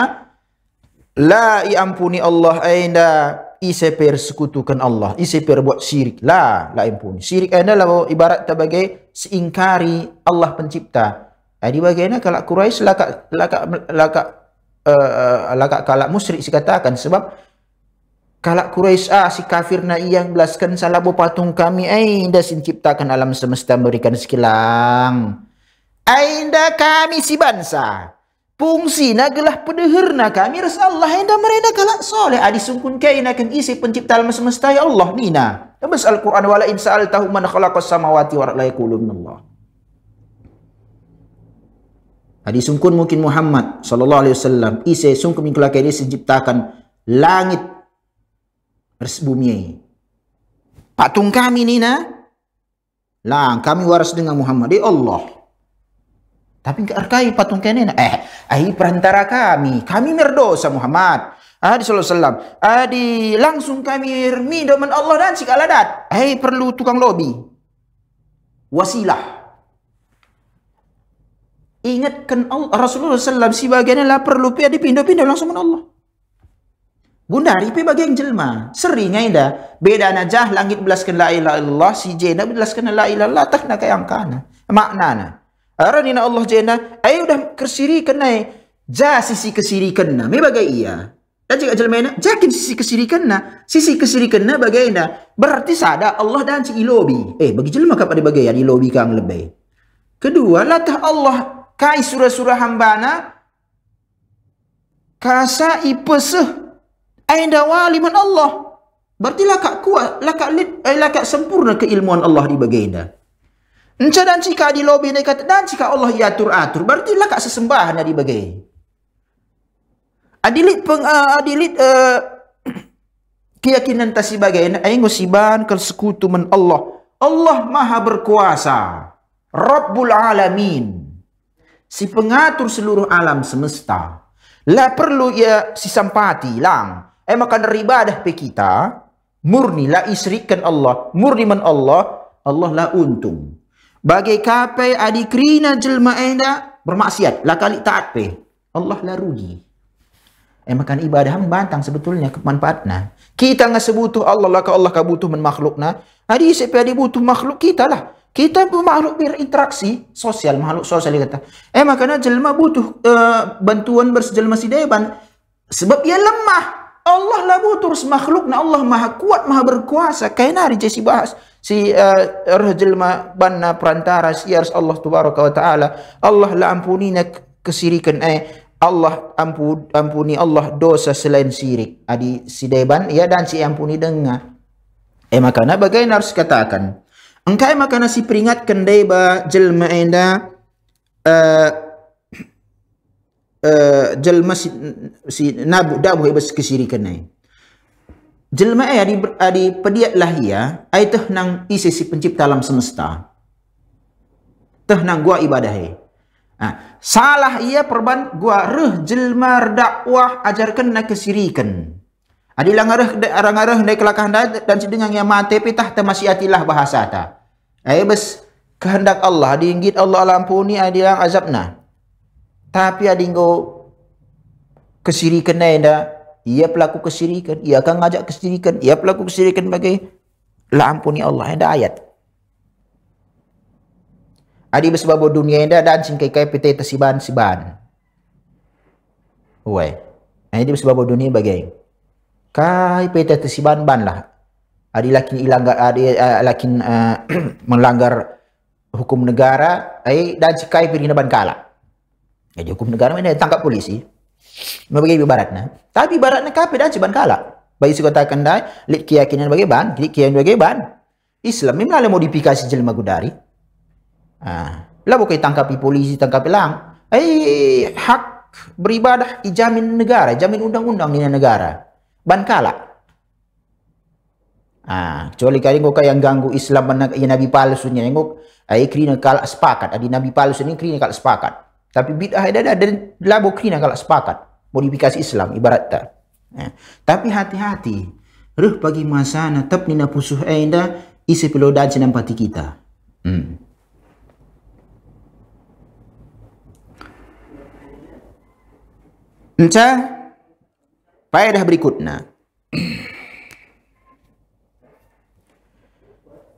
La iampuni Allah ainda isepir sekutukan Allah. Isepir buat syirik. La, la iampuni. Syirik ainda lah ibarat terbagai seingkari Allah pencipta. Jadi bagaimana kalau Quraisy lakak lakak lakak uh, lakak kalak musyrik sekatakan sebab Kalak Quraisy ah si kafir na yang belaskan salah patung kami aida sin ciptakan alam semesta berikan sekilang. Aida kami si bangsa. Fungsi na gelah pedeherna kami ras Allah aida kalak soleh adi sungkun kai na kan isi pencipta alam semesta ya Allah nina. Tembus ya Al-Qur'an wala in sa'al tahu man khalaqas samawati wa la yaqulun Allah. Adi sungkun mungkin Muhammad sallallahu alaihi wasallam isi sungkun ingkula kai isi ciptakan langit ras bumi. Patung kami ni nah. Lah, kami waras dengan Muhammad. Ya Allah. Tapi ke arkai patung kene nah. Eh, ai perantara kami. Kami merdosa Muhammad. Adi sallallahu alaihi wasallam. Adi langsung kami mi doman Allah dan si kaladat. Hei perlu tukang lobby. Wasilah. Ingatkan Allah, Rasulullah sallallahu alaihi wasallam lah perlu pi adi pindah-pindah langsung dengan Allah. Bunda ripi bagi yang jelma. Seri ngai dah. Beda najah langit belaskan la ilaha illallah si jena belaskan la ilaha illallah tak nak yang kana. Makna na. Arani na Allah jena ai udah kersiri kenai ja sisi kersiri kena. Me bagai iya. Dan jika jelma na ja kin sisi kersiri kena. Sisi kersiri kena bagai na. Berarti sada Allah dan si ilobi. Eh bagi jelma ka pada bagai yang ilobi kang lebih. Kedua latah Allah kai surah-surah hamba na. kasai ipeseh Ainda waliman Allah. Berarti lakak kuat, lakak, lit, eh, lakak sempurna keilmuan Allah di bagi anda. dan cika di lobi ni kata, dan cika Allah iatur-atur. Berarti lakak sesembahan di bagi. Adilit peng, uh, adilit uh, keyakinan tak sebagai anda. Ayo ngusiban ke men Allah. Allah maha berkuasa. Rabbul Alamin. Si pengatur seluruh alam semesta. La perlu ia si sampati lang. Eh makan riba dah pe kita. Murni la isrikan Allah. Murni man Allah. Allah la untung. Bagai kape adikrina jelma enda. Bermaksiat. La kali taat pe. Allah la rugi. Eh makan ibadah membantang sebetulnya kemanfaatnya. Kita nggak sebutuh Allah lah. Kalau Allah kabutuh men makhluk na. Adi sepi adi butuh makhluk kita lah. Kita pun makhluk berinteraksi sosial. Makhluk sosial kita. Eh makanya jelma butuh uh, bantuan bersejelma sidaya. Sebab ia lemah. Allah labu butur makhluk na Allah maha kuat maha berkuasa kain hari jesi bahas si uh, rahjil ma banna perantara si ars Allah tu wa taala Allah la ampuni nak kesirikan eh Allah ampu, ampuni Allah dosa selain sirik adi si deban ya dan si ampuni dengar eh makana bagai harus katakan engkau makana si peringatkan deba jelma enda uh, Eh, jelma si, si nabu dabu ibas kesirikan ni. Jelma ay adi, adi pediat lahia ay teh nang isi si pencipta alam semesta. Teh nang gua ibadah ay. Ha. Salah ia perban gua reh jelma dakwah ajarkan nak kesirikan. Adi langarah arangarah dari kelakahan dah dan si yang mati pitah temasiatilah bahasa ta. Ay bes kehendak Allah diingit Allah lampuni lah adilang azabna. Tapi ada yang kesirikan yang dah. Ia pelaku kesirikan. Ia akan ngajak kesirikan. Ia pelaku kesirikan bagi. La ampuni Allah. Ada ayat. Adi bersebab dunia yang dah. Dan singkai-kai pitai tersiban-siban. Uai. Adi bersebab dunia bagai. Kai pitai siban ban lah. Adi laki ilanggar, adi uh, melanggar hukum negara. Adi eh, dan cikai pirina ban kalah. Jadi hukum negara mana tangkap polisi. Membagi ke barat nah. Tapi barat nak kafir dan ciban kalah. Bagi sekota kandai lit keyakinan bagi ban, lit keyakinan bagi ban. Islam ni melalui modifikasi jelma gudari. Ah, ha. lah bukan tangkapi polisi, tangkap lang. Eh, hak beribadah dijamin negara, jamin undang-undang di negara. Ban kalah. Ha. Ah, kecuali kali engkau yang ganggu Islam mana ya Nabi palsunya engkau ai kerina kalah sepakat adi Nabi palsu ni eh, kerina kalah sepakat tapi bid'ah ada ada labu kina lah kalau sepakat modifikasi Islam ibarat tak. Ya. Tapi hati-hati. Ruh bagi masa na tep nina pusuh anda isi pelodan dan pati kita. Hmm. Nca faedah berikutnya.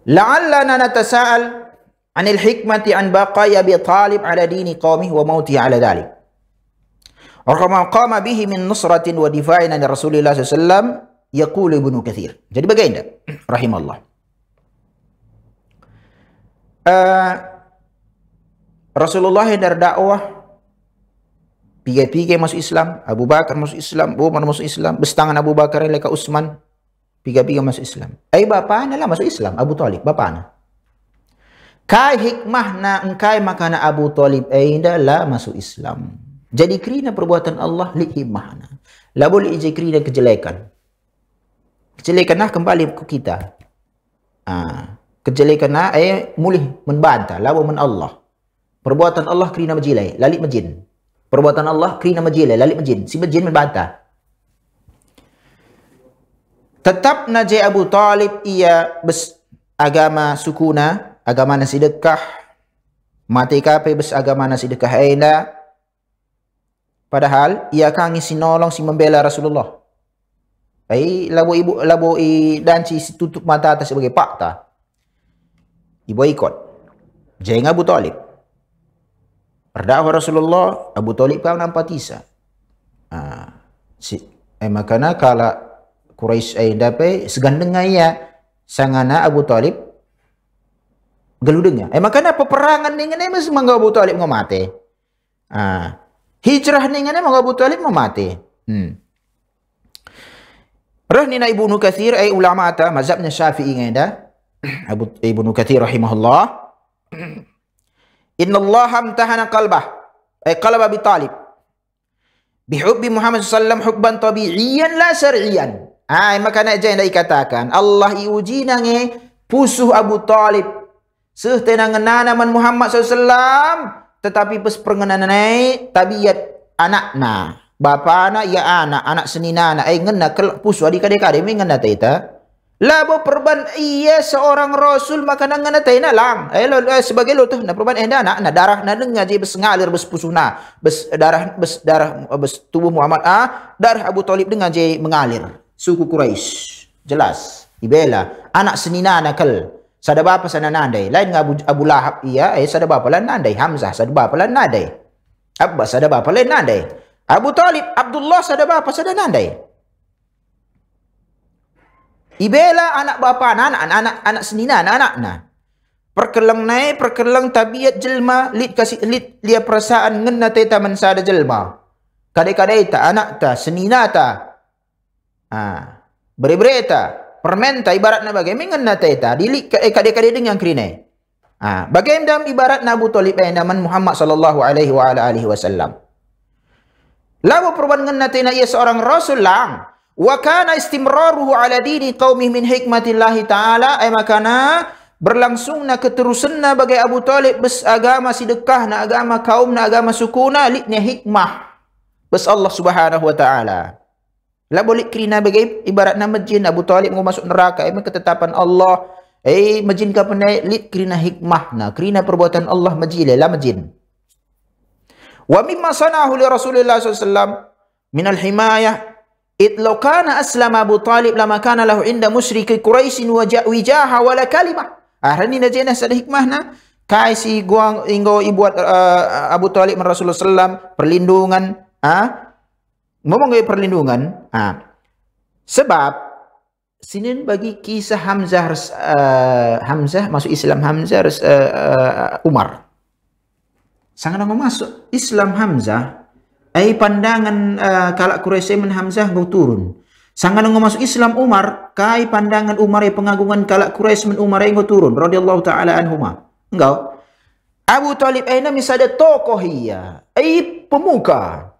La'allana natasa'al anil hikmati an baqaya bi talib ala dini qawmih wa mauti ala dalik. Orang qama bihi min nusratin wa divainan Rasulullah SAW, yakul ibnu kathir. Jadi bagaimana? Rahimallah. Uh, Rasulullah yang dar dakwah Piga-piga masuk Islam Abu Bakar masuk Islam Umar masuk Islam Bestangan Abu Bakar Leka Usman Piga-piga masuk Islam Eh bapa analah masuk Islam Abu Talib bapa anda. Kai hikmah na engkai makana Abu Talib ainda eh, la masuk Islam. Jadi kerina perbuatan Allah li hikmah na. La boleh ije kerina kejelekan. Kejelekan lah kembali ke kita. Ha. Kejelekan lah eh, mulih menbantah. La men Allah. Perbuatan Allah kerina majilai. Lalik majin. Perbuatan Allah kerina majilai. Lalik majin. Si majin menbantah. Tetap najai Abu Talib ia bes agama sukuna agama nasi dekah. Mati kapi bes agama nasi dekah eh, ainda. Padahal ia kangi si nolong si membela Rasulullah. Ai eh, labu ibu labu i dan si tutup mata atas sebagai fakta. Ibu ikut. Jeng Abu Talib. Perdakwa Rasulullah Abu Talib kau nampak tisa. Ah, si eh makana kala Quraisy ai eh, dape segan dengan sangana Abu Talib geludengnya. Eh makanya peperangan ni ngene mesti mangga Abu Talib mau mati. Ha. Hijrah ni ngene mangga Abu Talib mau mati. Hmm. na Ibnu Katsir ai eh, ulama ta mazhabnya Syafi'i ngene dah. Abu Ibnu Katsir rahimahullah. Inna Allah amtahana qalbah ai eh, qalba bi Talib. Bi hubbi Muhammad sallam hubban tabi'iyan la syar'iyan. Ai ah, makanya aja yang dikatakan Allah iuji nangi pusuh Abu Talib tenang ngenana man Muhammad SAW. Tetapi persperengenan naik. Tabiat anak na. Bapa anak ya anak. Anak seni na, anak. Eh ngena kel pusu adik adik adik. Mereka ngena taita. Labu perban iya seorang rasul maka nang-nang ngena taina lang. Eh, lo, eh, sebagai lo tu. Nak perban eh anak. Nak darah na dengar je bersengalir bersepusu na. Bes, darah bes, darah bes, tubuh Muhammad A. Ah, darah Abu Talib dengar je mengalir. Suku Quraisy Jelas. Ibelah. Anak seni senina anak kel. Sada bapa sana nadai. Lain dengan Abu, Abu Lahab. iya eh, sada bapa lain nadai. Hamzah, sada bapa lain nadai. Abbas, sada bapa lain nadai. Abu Talib, Abdullah, sada bapa sana nadai. Ibela anak bapa, anak anak anak, anak, anak senina, anak anak na. Perkelang nai perkelang tabiat jelma, lid kasih lid lihat perasaan ngena teta mensada jelma. Kadai-kadai ta, anak ta, senina ta. ah Beri-beri ta. Beri-beri ta. Permen ta ibarat na bagai mengen na ta dilik ke kade eh, kade dengan kerinai. Ha, bagai dalam ibarat na Abu Talib ai naman Muhammad sallallahu alaihi wa ala alihi wasallam. Lawa perban ngen na ta ia seorang rasul lang. Wa kana istimraruhu ala dini qaumih min hikmatillah taala ai eh, makana berlangsung na keterusan na bagai Abu Talib bes agama sidekah na agama kaum na agama suku na liknya hikmah. Bes Allah subhanahu wa ta'ala lah boleh kerina bagi ibarat nama jin Abu Talib mau masuk neraka. Ini ketetapan Allah. Eh, majin ka penai lit kerina hikmah. Nah, kerina perbuatan Allah majin. La majin. Wa mimma sanahu li Rasulullah SAW minal himayah. Itlaukana aslama Abu Talib lama kana lahu inda musyriki Quraisin wajah wijaha wala kalimah. Ahrani najena sada hikmah na. Kaisi guang ingo ibuat uh, Abu Talib dan Rasulullah SAW perlindungan. Ah, ngomong perlindungan ha. sebab sini bagi kisah Hamzah uh, Hamzah masuk Islam Hamzah uh, uh, Umar sangat nama masuk Islam Hamzah ai pandangan uh, kalak Quraisy men Hamzah go turun sangat nama masuk Islam Umar kai pandangan Umar yang pengagungan kalak Quraisy men Umar yang go turun radhiyallahu taala Anhu Ma. Engkau Abu Talib ai nama misada tokoh ia ai pemuka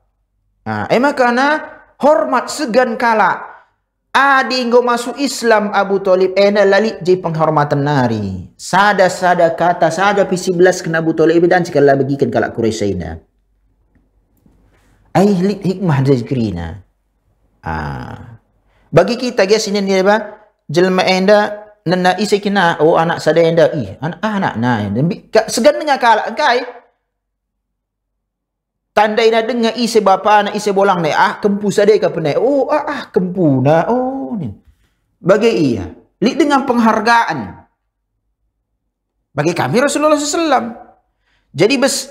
Ha, kerana hormat segan kala. Adi ingo masuk Islam Abu Talib. Ena eh, lali jadi penghormatan nari. Sada-sada kata, sada pisi belas kena Abu Talib. Dan sekali bagi bagikan kala Quraisyina. Ahli eh, hikmah zikri na. Ha. Bagi kita guys ini ni apa? Jelma enda nana isekina. Oh anak sada enda. Ih, anak ah, anak na. Segan dengan kala kai. Tandai nak dengar isi bapa nak isi bolang ni. Ah, kempu sadai ke penai? Oh, ah, ah kempu na. Oh, ni. Bagi iya Lik dengan penghargaan. Bagi kami Rasulullah SAW. Jadi, bes,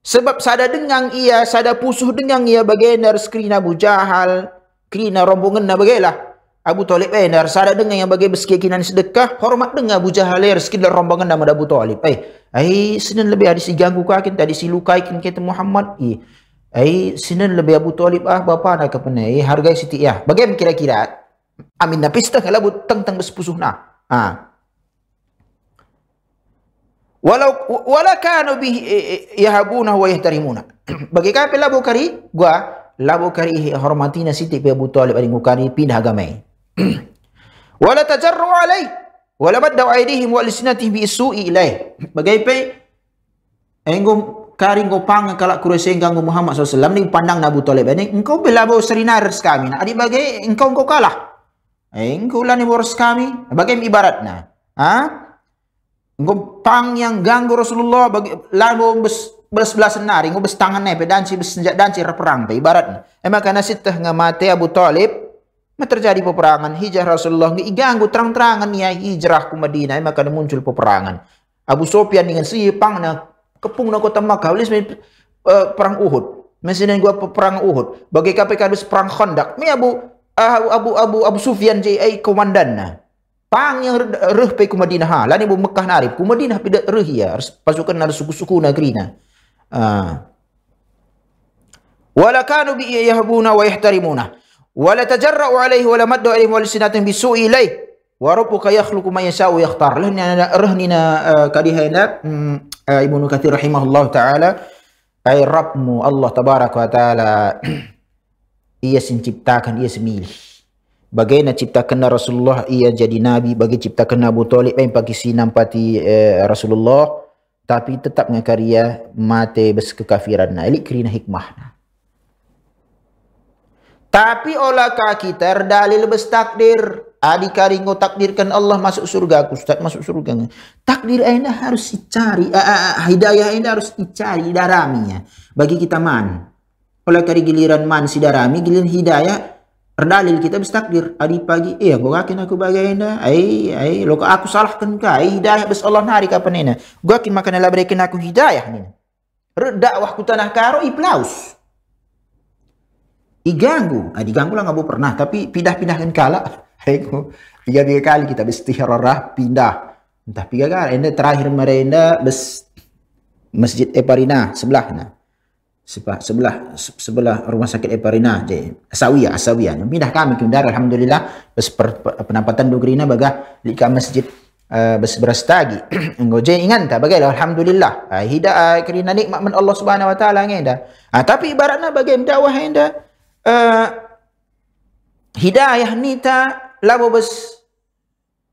sebab sadar dengan iya sadar pusuh dengan iya bagi nar bujahal, kerina rombongan na bagailah. Abu Talib eh dar sadak dengan yang bagi besekinan sedekah hormat dengan Abu Jahal eh sekid rombongan nama Abu Talib eh eh sinan lebih ada si ganggu ka kin tadi si lukai kin kita Muhammad eh eh sinan lebih Abu Talib ah bapa nak ke pene eh harga siti ya ah. bagi kira-kira amin napi setengah kalau tentang teng bespusuh nah ha walau wala kanu bi eh, eh, yahabuna wa yahtarimuna bagi kapela bukari gua labukari hormatina siti pe Abu Talib ari ngukari pindah agama wala tajarru alai wala maddu aidihim wa lisnatih bi su'i ilai bagai pe engkau kari ngo pang kala kurasing ganggu Muhammad SAW alaihi ni pandang Abu Talib ni engko bela bau serinar kami. nak adik bagai engkau engko kalah eh, Engkau lah ni boros kami bagai ibarat na, ha engkau pang yang ganggu Rasulullah bagi lan bau bes belas-belas senari, ngubes tangan nepe, dan si besenjak dan si reperang, pe, ibarat. Emak kena sitah ngamati Abu Talib, Ma terjadi peperangan hijrah Rasulullah ngi ganggu terang-terangan ya hijrah ke Madinah maka muncul peperangan. Abu Sufyan dengan si pang nak kepung nak kota Makkah ulis eh, perang Uhud. mesin Mesinan gua perang Uhud. Bagi KPK ulis perang Khandaq. Mi Abu uh, ah, Abu Abu Abu, Abu Sufyan je ai komandanna. Pang yang reh pe ke Madinah. Ha, lani bu Mekah nari ke Madinah pida reh ya. Pasukan nar suku-suku negeri na. Ah. Uh. Walakanu bi yahbuna wa yahtarimuna wala tajarra'u alaihi wala maddu alaihi wala sinatun bisu'i ilaih wa rabbuka yakhluqu ma yasha'u yakhtar lahna rahnina eh, kadihaina hmm, eh, ibnu kathir rahimahullah taala ay rabbmu allah tabaraka wa taala ia menciptakan ia semilih bagaimana ciptakan rasulullah ia jadi nabi bagi ciptakan abu talib pun bagi sinampati eh, rasulullah tapi tetap mengkaria mati bersekekafiran elik kerina hikmahna Tapi olah kaki dalil bestakdir? Adik karingo takdirkan Allah masuk surga aku Ustaz masuk surga enggak? Takdir anda harus dicari, uh, uh, hidayah anda harus dicari daraminya. Bagi kita man. Oleh kari giliran man si darami. giliran hidayah terdalil kita bestakdir adi pagi eh aku yakin aku bagaimana ai lo loko aku salahkan kai. hidayah bes Allah nari kapan ena gua yakin makan ela berikan aku hidayah ni Redak ku tanah karo iplaus diganggu. Ah, diganggu lah ngabu pernah. Tapi pindah-pindah kan kalah. Hego. Tiga-tiga kali kita bestiharah pindah. Entah tiga kali. Enda terakhir merenda bes masjid Eparina sebelah. Nah. Sebelah, sebelah sebelah rumah sakit Eparina je. Asawiya, Asawiya. Pindah kami ke Mendara alhamdulillah. Bes per, per, penampatan Dugrina baga lika masjid uh, ah, bes lagi. Engko je ingat tak bagai alhamdulillah. Uh, Hidayah uh, kerana nikmat Allah Subhanahu wa taala ngenda. Ah uh, tapi ibaratna bagai dakwah ngenda. Uh, Eh, hidayah ni ta labo bes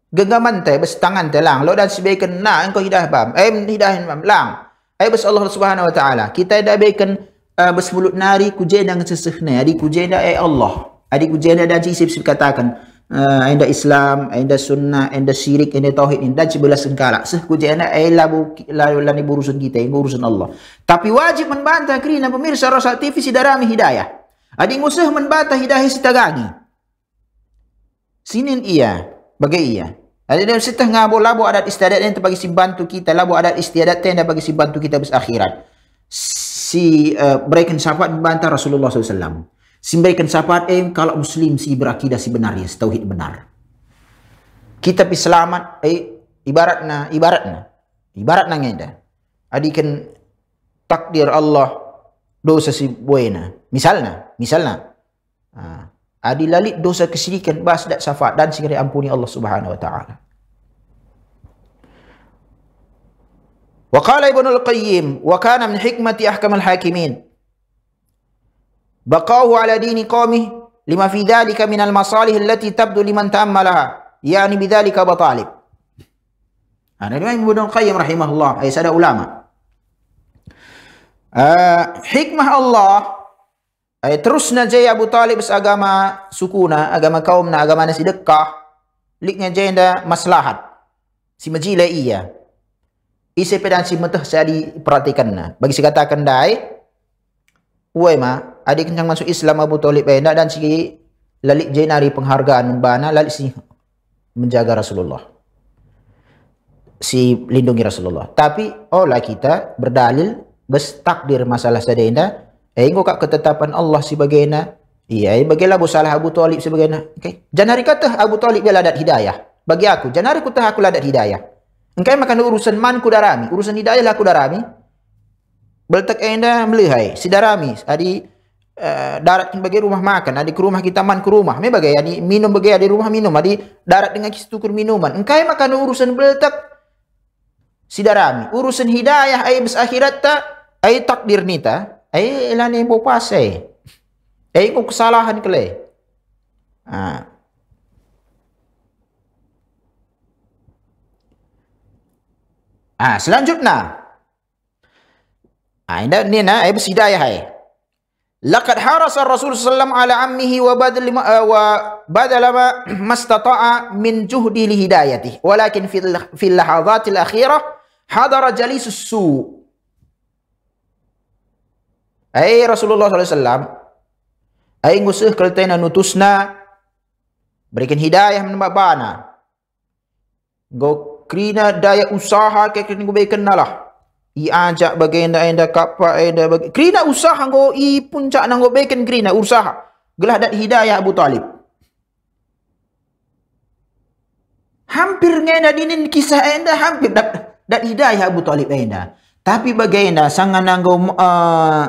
genggaman teh bes tangan teh lang lo dan sebaik kena engkau hidayah bam eh hidayah bam lang ai eh, bes Allah Subhanahu wa taala kita dah baikkan eh, bes mulut nari kujen dan sesehne adik kujen dah ai Allah adik kujen dah ji sip katakan uh, ainda Islam, ainda sunnah, ainda syirik, ainda tauhid, ainda dan segala. engkala kuji ana ila bu la la ni burusun kita, ini burusun Allah. Tapi wajib membantah kerana pemirsa Rosal TV si darami hidayah. Ading usah menbata hidahi sitagagi. Sinin ia, bagai ia. Ada dalam setah ngabu labu adat istiadat yang terbagi si bantu kita, labu adat istiadat yang terbagi si bantu kita bis akhirat. Si uh, berikan syafat bantah Rasulullah SAW. Si berikan syafat, eh, kalau Muslim si berakidah si benar ya, si tauhid benar. Kita pi selamat, eh, ibaratna, ibaratna, ibaratna ngeda. Adikan takdir Allah dosa si buena. Misalnya, Misalnya, ha, Adi lalit dosa kesyirikan bas dak syafaat dan segera ampuni Allah Subhanahu wa taala. Wa qala Ibn al-Qayyim wa kana min hikmati ahkam al-hakimin baqahu ala dini qawmi lima fi dhalika min al-masalih allati tabdu liman ta'ammalaha yani bi dhalika batalib. Ana ha, Ibn al-Qayyim rahimahullah ay sada ulama. Ha, hikmah Allah Ay, eh, terus na jay Abu Talib agama suku na, agama kaum na, agama na si dekah. Liknya jay da maslahat. Si majile iya. Isi pedan si metah saya diperhatikan na. Bagi si kata kendai, Uwe ma, adik kencang masuk Islam Abu Talib ay na, dan si lalik jay nari penghargaan mbana, lalik si menjaga Rasulullah. Si lindungi Rasulullah. Tapi, olah oh kita berdalil, takdir masalah sedenda, si Eh, ingat kat ketetapan Allah si nak. Ya, eh, bagilah Abu Salah Abu Talib si nak. Okay. Janari kata Abu Talib dia ladat hidayah. Bagi aku. Janari kata aku ladat hidayah. Engkau okay, makan urusan man ku darami. Urusan hidayah lah ku darami. Beltak enda eh, melihai. Eh. Si darami. Adi uh, darat bagi rumah makan. Adi ke rumah kita man ke rumah. Mereka bagai. Adi minum bagai. Adi rumah minum. Adi darat dengan kisah tukur minuman. Engkau makan urusan beltak. Si darami. Urusan hidayah. Ayah bis akhirat tak. Ayah takdir ni tak. Eh, ialah ni ibu puasa. Eh. eh, ikut kesalahan kele. Ha. Ah, selanjutnya. Ah, ha, ini nak ayat eh, sidai hai. Laqad harasa Rasul sallallahu ala ammihi wa badal ma eh, wa badal ma mastata'a min juhdi li hidayatihi. Walakin fil fil lahadhatil akhirah hadara jalisus su'. Ai Rasulullah sallallahu alaihi wasallam ai ngusuh kaltena nutusna berikan hidayah menembak bana. Go krina daya usaha ke kini go baik lah. I ajak bagi enda anda enda anda bagi krina usaha go i puncak nang go baik krina usaha. Gelah dat hidayah Abu Talib. Hampir ngena dinin kisah enda hampir dat, hidayah Abu Talib enda, Tapi bagaimana sangat nanggau uh,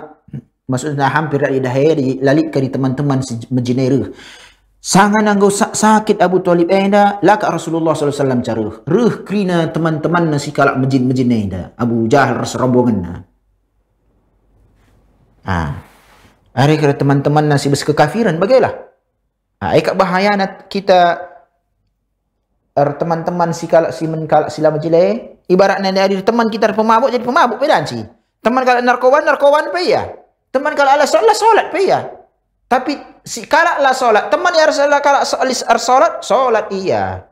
Maksudnya hampir rakyat dah hair lalik kari teman-teman menjenera. Sangat nanggau sakit Abu Talib Aida, eh, laka Rasulullah SAW cara. Ruh kerina teman-teman nasi kalak menjen-menjen Aida. Abu Jahal rasa rombongan. Ha. Hari kira teman-teman nasi bersekekafiran, bagailah. Ha. Ikat eh, bahaya nak kita er, teman-teman si kalak si men kalak sila majile eh. ibaratnya dari teman kita pemabuk jadi pemabuk bedan si teman kalak narkoban narkoban pe ya Teman kalau ala solat, solat pun iya. Tapi si kalak lah solat, teman yang rasa Allah kalau solat, solat iya.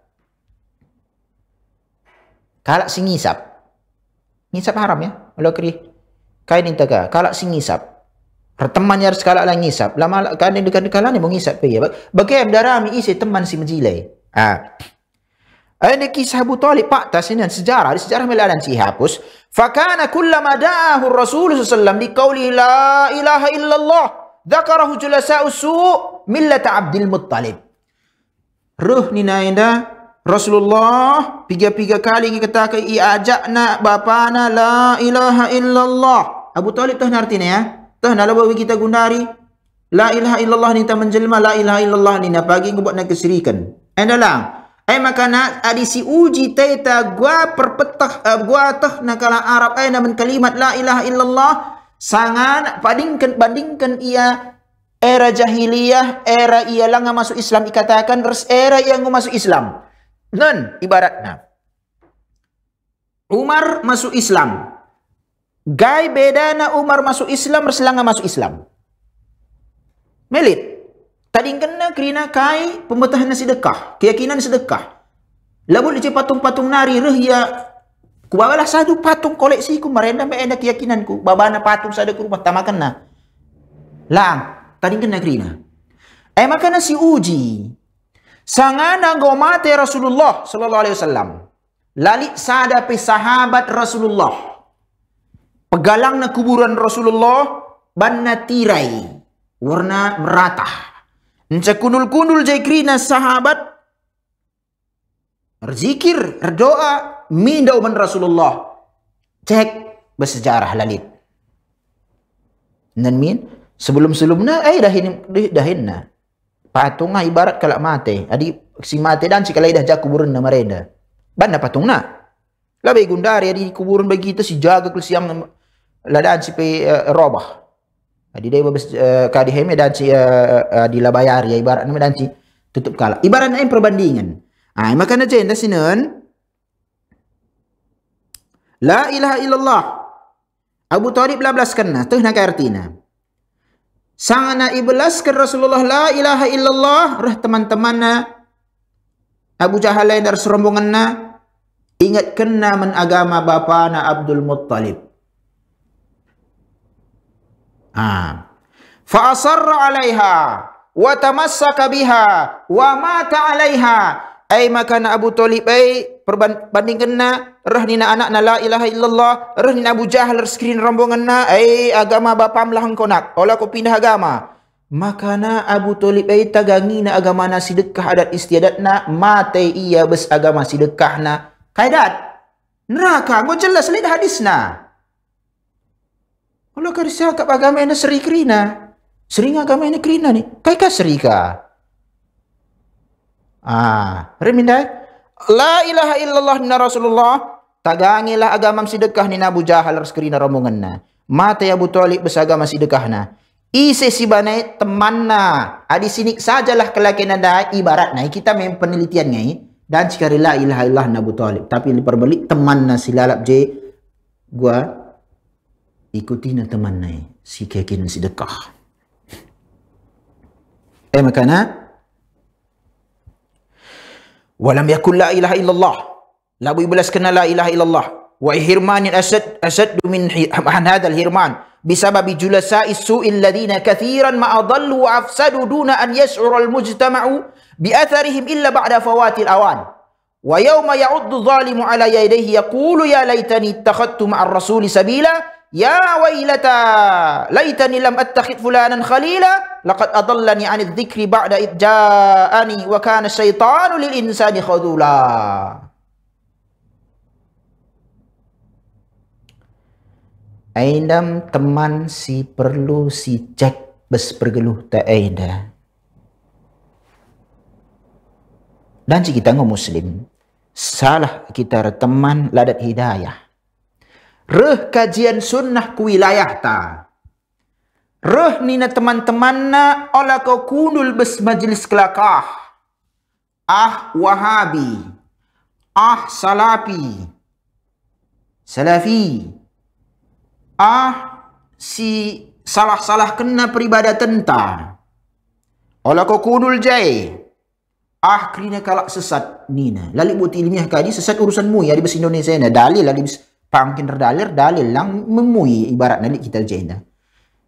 Kalak si ngisap. Ngisap haram ya. Kalau kiri. Kain ini tegak. Kalak si ngisap. Teman yang sekali Allah ngisap. Lama kan dekat-dekat lah ni mengisap pun iya. Bagaimana darah isi teman si menjilai. Haa. Ini kisah Abu Talib, Pak Tasinan, sejarah, di sejarah meladen Alansi, hapus. Fakana kullama da'ahu Rasul SAW di kawli la ilaha illallah. Dhaqarahu julasa usu' millata Abdul Muttalib. Ruh ni naida Rasulullah tiga-tiga kali ni kata ke ajak nak bapa na la ilaha illallah. Abu Talib tuh nartinya ya. Eh? Tuh nala bawa kita gunari. La ilaha illallah ni ta menjelma la ilaha illallah ni na pagi ngubat nak kesirikan. Endalang. Eh, Ai makana adi si uji taita gua perpetah uh, gua teh nakala Arab ai namun kalimat la ilaha illallah sangat padingkan bandingkan ia era jahiliyah era ia langa masuk Islam dikatakan res era yang masuk Islam. Nun ibaratna. Umar masuk Islam. Gai bedana Umar masuk Islam res langa masuk Islam. Melit. Tadi kena kerana kai pembetahan sedekah, keyakinan sedekah. Labu lece patung-patung nari reh ya. Ku bawalah satu patung koleksi ku merenda be enda keyakinanku. Babana patung sada ku rumah tamakan nah. Lang, tadi kena kerana. Ai eh, makana si uji. Sangana gomate Rasulullah sallallahu alaihi wasallam. Lalik sada pe sahabat Rasulullah. Pegalang na kuburan Rasulullah banna tirai warna merata. Nca kunul-kunul jaikrina sahabat. Rzikir, doa, mindau man Rasulullah. Cek bersejarah lalit. Nen min, sebelum-sebelumnya, eh dahin, dahin na. Patungah ibarat kalak mati. Adi, si mati dan si kalai dah jah kuburan na mereda. Banda patung na. Labai gundari, adi kuburan bagi kita si jaga kelsiang ladaan si pe eh, robah. Jadi dia berbes eh, kadi hemi dan si eh, eh, di labayar ya ibarat nama dan si tutup kala. Ibarat nama perbandingan. Ah, ha, maka nanti anda sinon. La ilaha illallah. Abu Thalib la belaskan lah. Tuh nak artinya. Sangat nak ibelas ke Rasulullah. La ilaha illallah. Rah teman-teman na. Abu Jahal lain dari serombongan na. ingat kena menagama bapa na Abdul Muttalib. Ha. Fa asarra 'alaiha wa tamassaka biha wa mata 'alaiha. Ai maka Abu Talib ai perbandingkanna rah nina anak na la ilaha illallah rah nina Abu Jahal rombongan na. ai agama bapa amlah engko nak. Ola ko pindah agama. Maka na Abu Talib ai tagangi na agama na sedekah adat istiadat na mate ia bes agama sedekah na. Kaidat. Neraka, gua jelas lihat hadis na. Kalau kau risau kat agama ini seri kerina. Seri agama ini kerina ni. Kau ikan seri ke? Ah, ha, remindai. La ilaha illallah na Rasulullah. Tagangilah agama sidekah ni Nabu Jahal ras kerina rombongan na. Mata ya Abu Talib besagama sidekah na. Isi si banai teman na. Adi ha, sini sajalah kelakin anda ibarat na. Kita main penelitian ni. Dan sekarang la ilaha illallah Nabu Abu Talib. Tapi yang teman na silalap je. Gua ikuti na teman nai si kekin si dekah. Eh makanan walam yakul la ilaha illallah labu ibulas kena la ilaha illallah wa hirmanin asad asad min an hadal hirman bisababi julasai su'il ladina kathiran ma'adallu wa afsadu duna an yash'ura mujtama'u bi atharihim illa ba'da fawati al awan wa yawma ya'uddu zalimu ala yadayhi yaqulu ya laitani ittakhadtu ma'ar rasuli Ya wailata laitani lam attakhid fulanan khalila laqad adallani 'anil dhikri ba'da idja'ani wa kana syaitanu lil insani khadula Aidam teman si perlu si cek bes bergeluh ta aida Dan si kita ngomong muslim salah kita teman ladat hidayah Ruh kajian sunnah ku wilayah ta. Ruh nina teman-teman na ala kau kunul bes majlis kelakah. Ah wahabi. Ah salafi. Salafi. Ah si salah-salah kena peribadah tentang. Ala kau kunul jai. Ah kerana kalak sesat nina. Lalik buti ilmiah kaji sesat urusan mu ya di bes Indonesia na. Dalil lalik bes Indonesia pangkin terdalir dalil lang memui ibarat nadi kita jenda.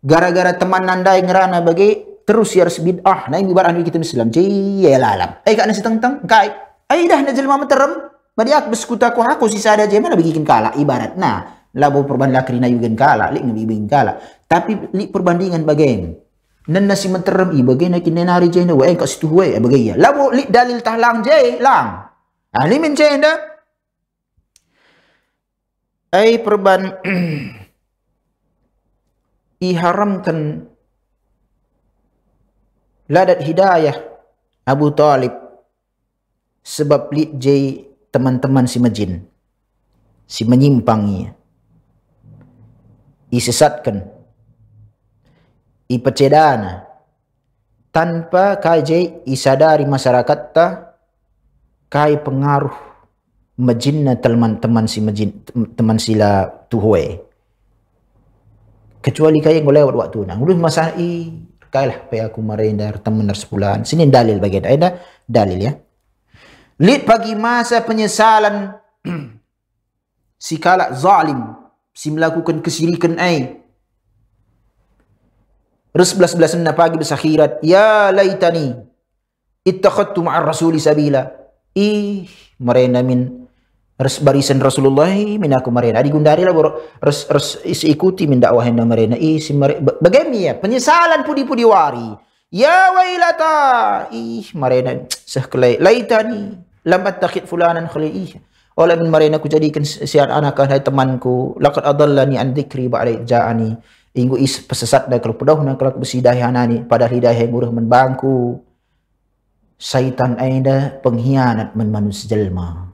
Gara-gara teman nanda yang ngerana bagi terus yar sebid ah naik ibarat nadi kita Islam jaya lalam. Eh kak nasi tentang kai. Eh dah nak jelma meterem. Bagi aku bersekutu aku aku sisa ada jema nak bikin kalah ibarat nah labu perbandingan lah kerina yugen kalah lik nabi bikin kalah. Tapi lik perbandingan bagaimana? Nen nasi menterem i bagaimana kini nari jenda wae eh, kat situ wae eh, bagaimana? Labu lik dalil tahlang jay lang. Ah ni min jenda ai perban iharamkan ladat hidayah Abu Talib sebab lid jai teman-teman si majin si menyimpang ia isesatkan ipecedana tanpa kajai isadari masyarakat ta kai pengaruh majinna teman teman si majin teman sila tuhoe kecuali kaya ngolew waktu nang ulun masai kailah pay aku marindar teman ar sebulan sini dalil bagi ada da, dalil ya lid bagi masa penyesalan si kala zalim si melakukan kesirikan ai Rus belas belas enam pagi bersakhirat. Ya laitani. Ittaqattu ma'ar rasuli sabila. Ih. Merenamin. min ras barisan Rasulullah min aku marina di gundari lah res ras is ikuti min dakwah yang marina i si bagaimana ya penyesalan pudi pudi wari ya wailata ih marina sah kelai laita ni lambat takit fulanan khalil ih oleh min marina ku jadikan siar anak kahai temanku lakat adallani an dikri ba'alai ja'ani ingu is pesesat dan kalau pedah nak kalau bersidai anani pada hidayah yang murah menbangku syaitan aina pengkhianat men manusia jelma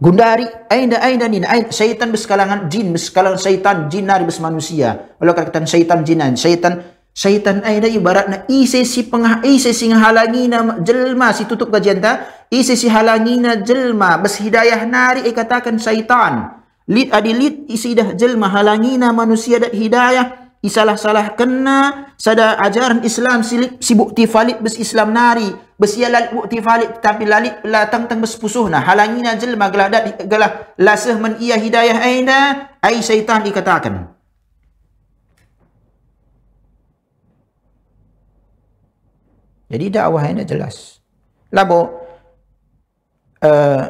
Gundari, aina aina ni, ain, syaitan berskalangan jin, berskalangan syaitan, jinari bers manusia. Kalau katakan syaitan jinan, syaitan syaitan aina ibarat na isi si pengah isi si halangi na jelma si tutup kajian ta, isi si halangi na jelma bers hidayah nari ikatakan syaitan. Lid adilit isi dah jelma halangi na manusia dat hidayah isalah-salah kena sada ajaran Islam silik bukti falit bes Islam nari besialal bukti falit, tapi lalik latang tang bes pusuh nah halangin ajal magalah dat galah lasah men ia hidayah aina ai syaitan dikatakan jadi dakwah aina jelas labo uh, eh,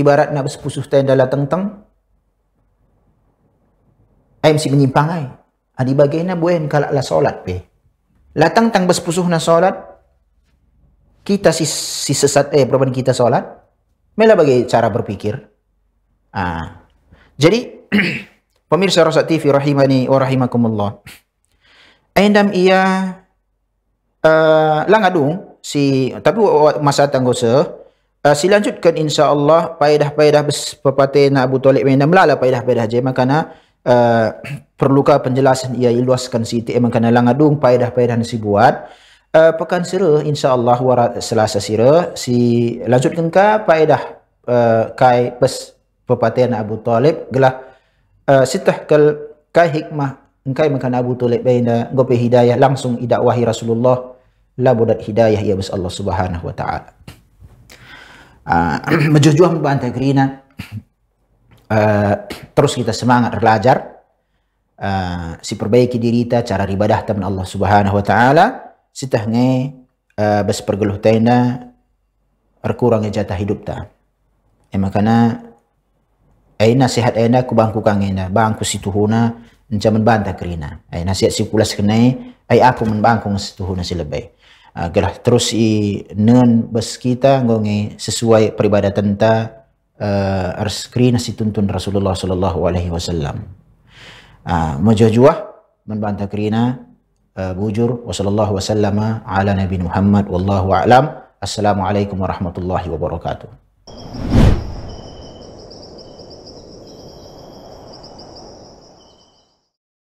ibarat nak bes pusuh tang dalam tang Ayah si menyimpang ay. Adi ah, bagaimana buen kalak lah solat pe. Latang tang bersepusuh na solat. Kita si, si sesat eh perubahan kita solat. Mela bagai cara berpikir. Ah. Jadi pemirsa Rosak TV rahimani wa rahimakumullah. Aindam ia uh, si tapi masa tanggo se uh, si lanjutkan insyaallah paedah-paedah pepatah Abu Talib menda melala paedah-paedah je makana uh, perlukah penjelasan ia iluaskan si ti emang kena langadung eh, paedah paedah si buat uh, pekan sira insyaallah warat selasa sira si lanjut ka paedah uh, kai pes pepatian Abu Talib gelah uh, sitah kal kai hikmah engkai makan Abu Talib baina gope hidayah langsung idakwahi Rasulullah labudat hidayah ya bes Allah Subhanahu wa taala. Ah uh, majujuh membantai kerina Eh, terus kita semangat belajar uh, si perbaiki diri kita cara ibadah teman Allah Subhanahu wa taala sitah ngai uh, eh, bas pergeluh tena berkurang jatah hidup ta e ya, makana ai nasihat ai ku bangku kang ina bangku situ huna enca menbanta kerina ai nasihat si kulas kenai ai aku menbangku situ huna si lebih uh, terus i nen bas kita ngongi sesuai peribadatan ta uh, eh, arskri nasi tuntun Rasulullah sallallahu alaihi wasallam. Ah uh, majajuah membantah kerina eh, bujur wa sallallahu wasallam ala Nabi Muhammad wallahu a'lam. Assalamualaikum warahmatullahi wabarakatuh.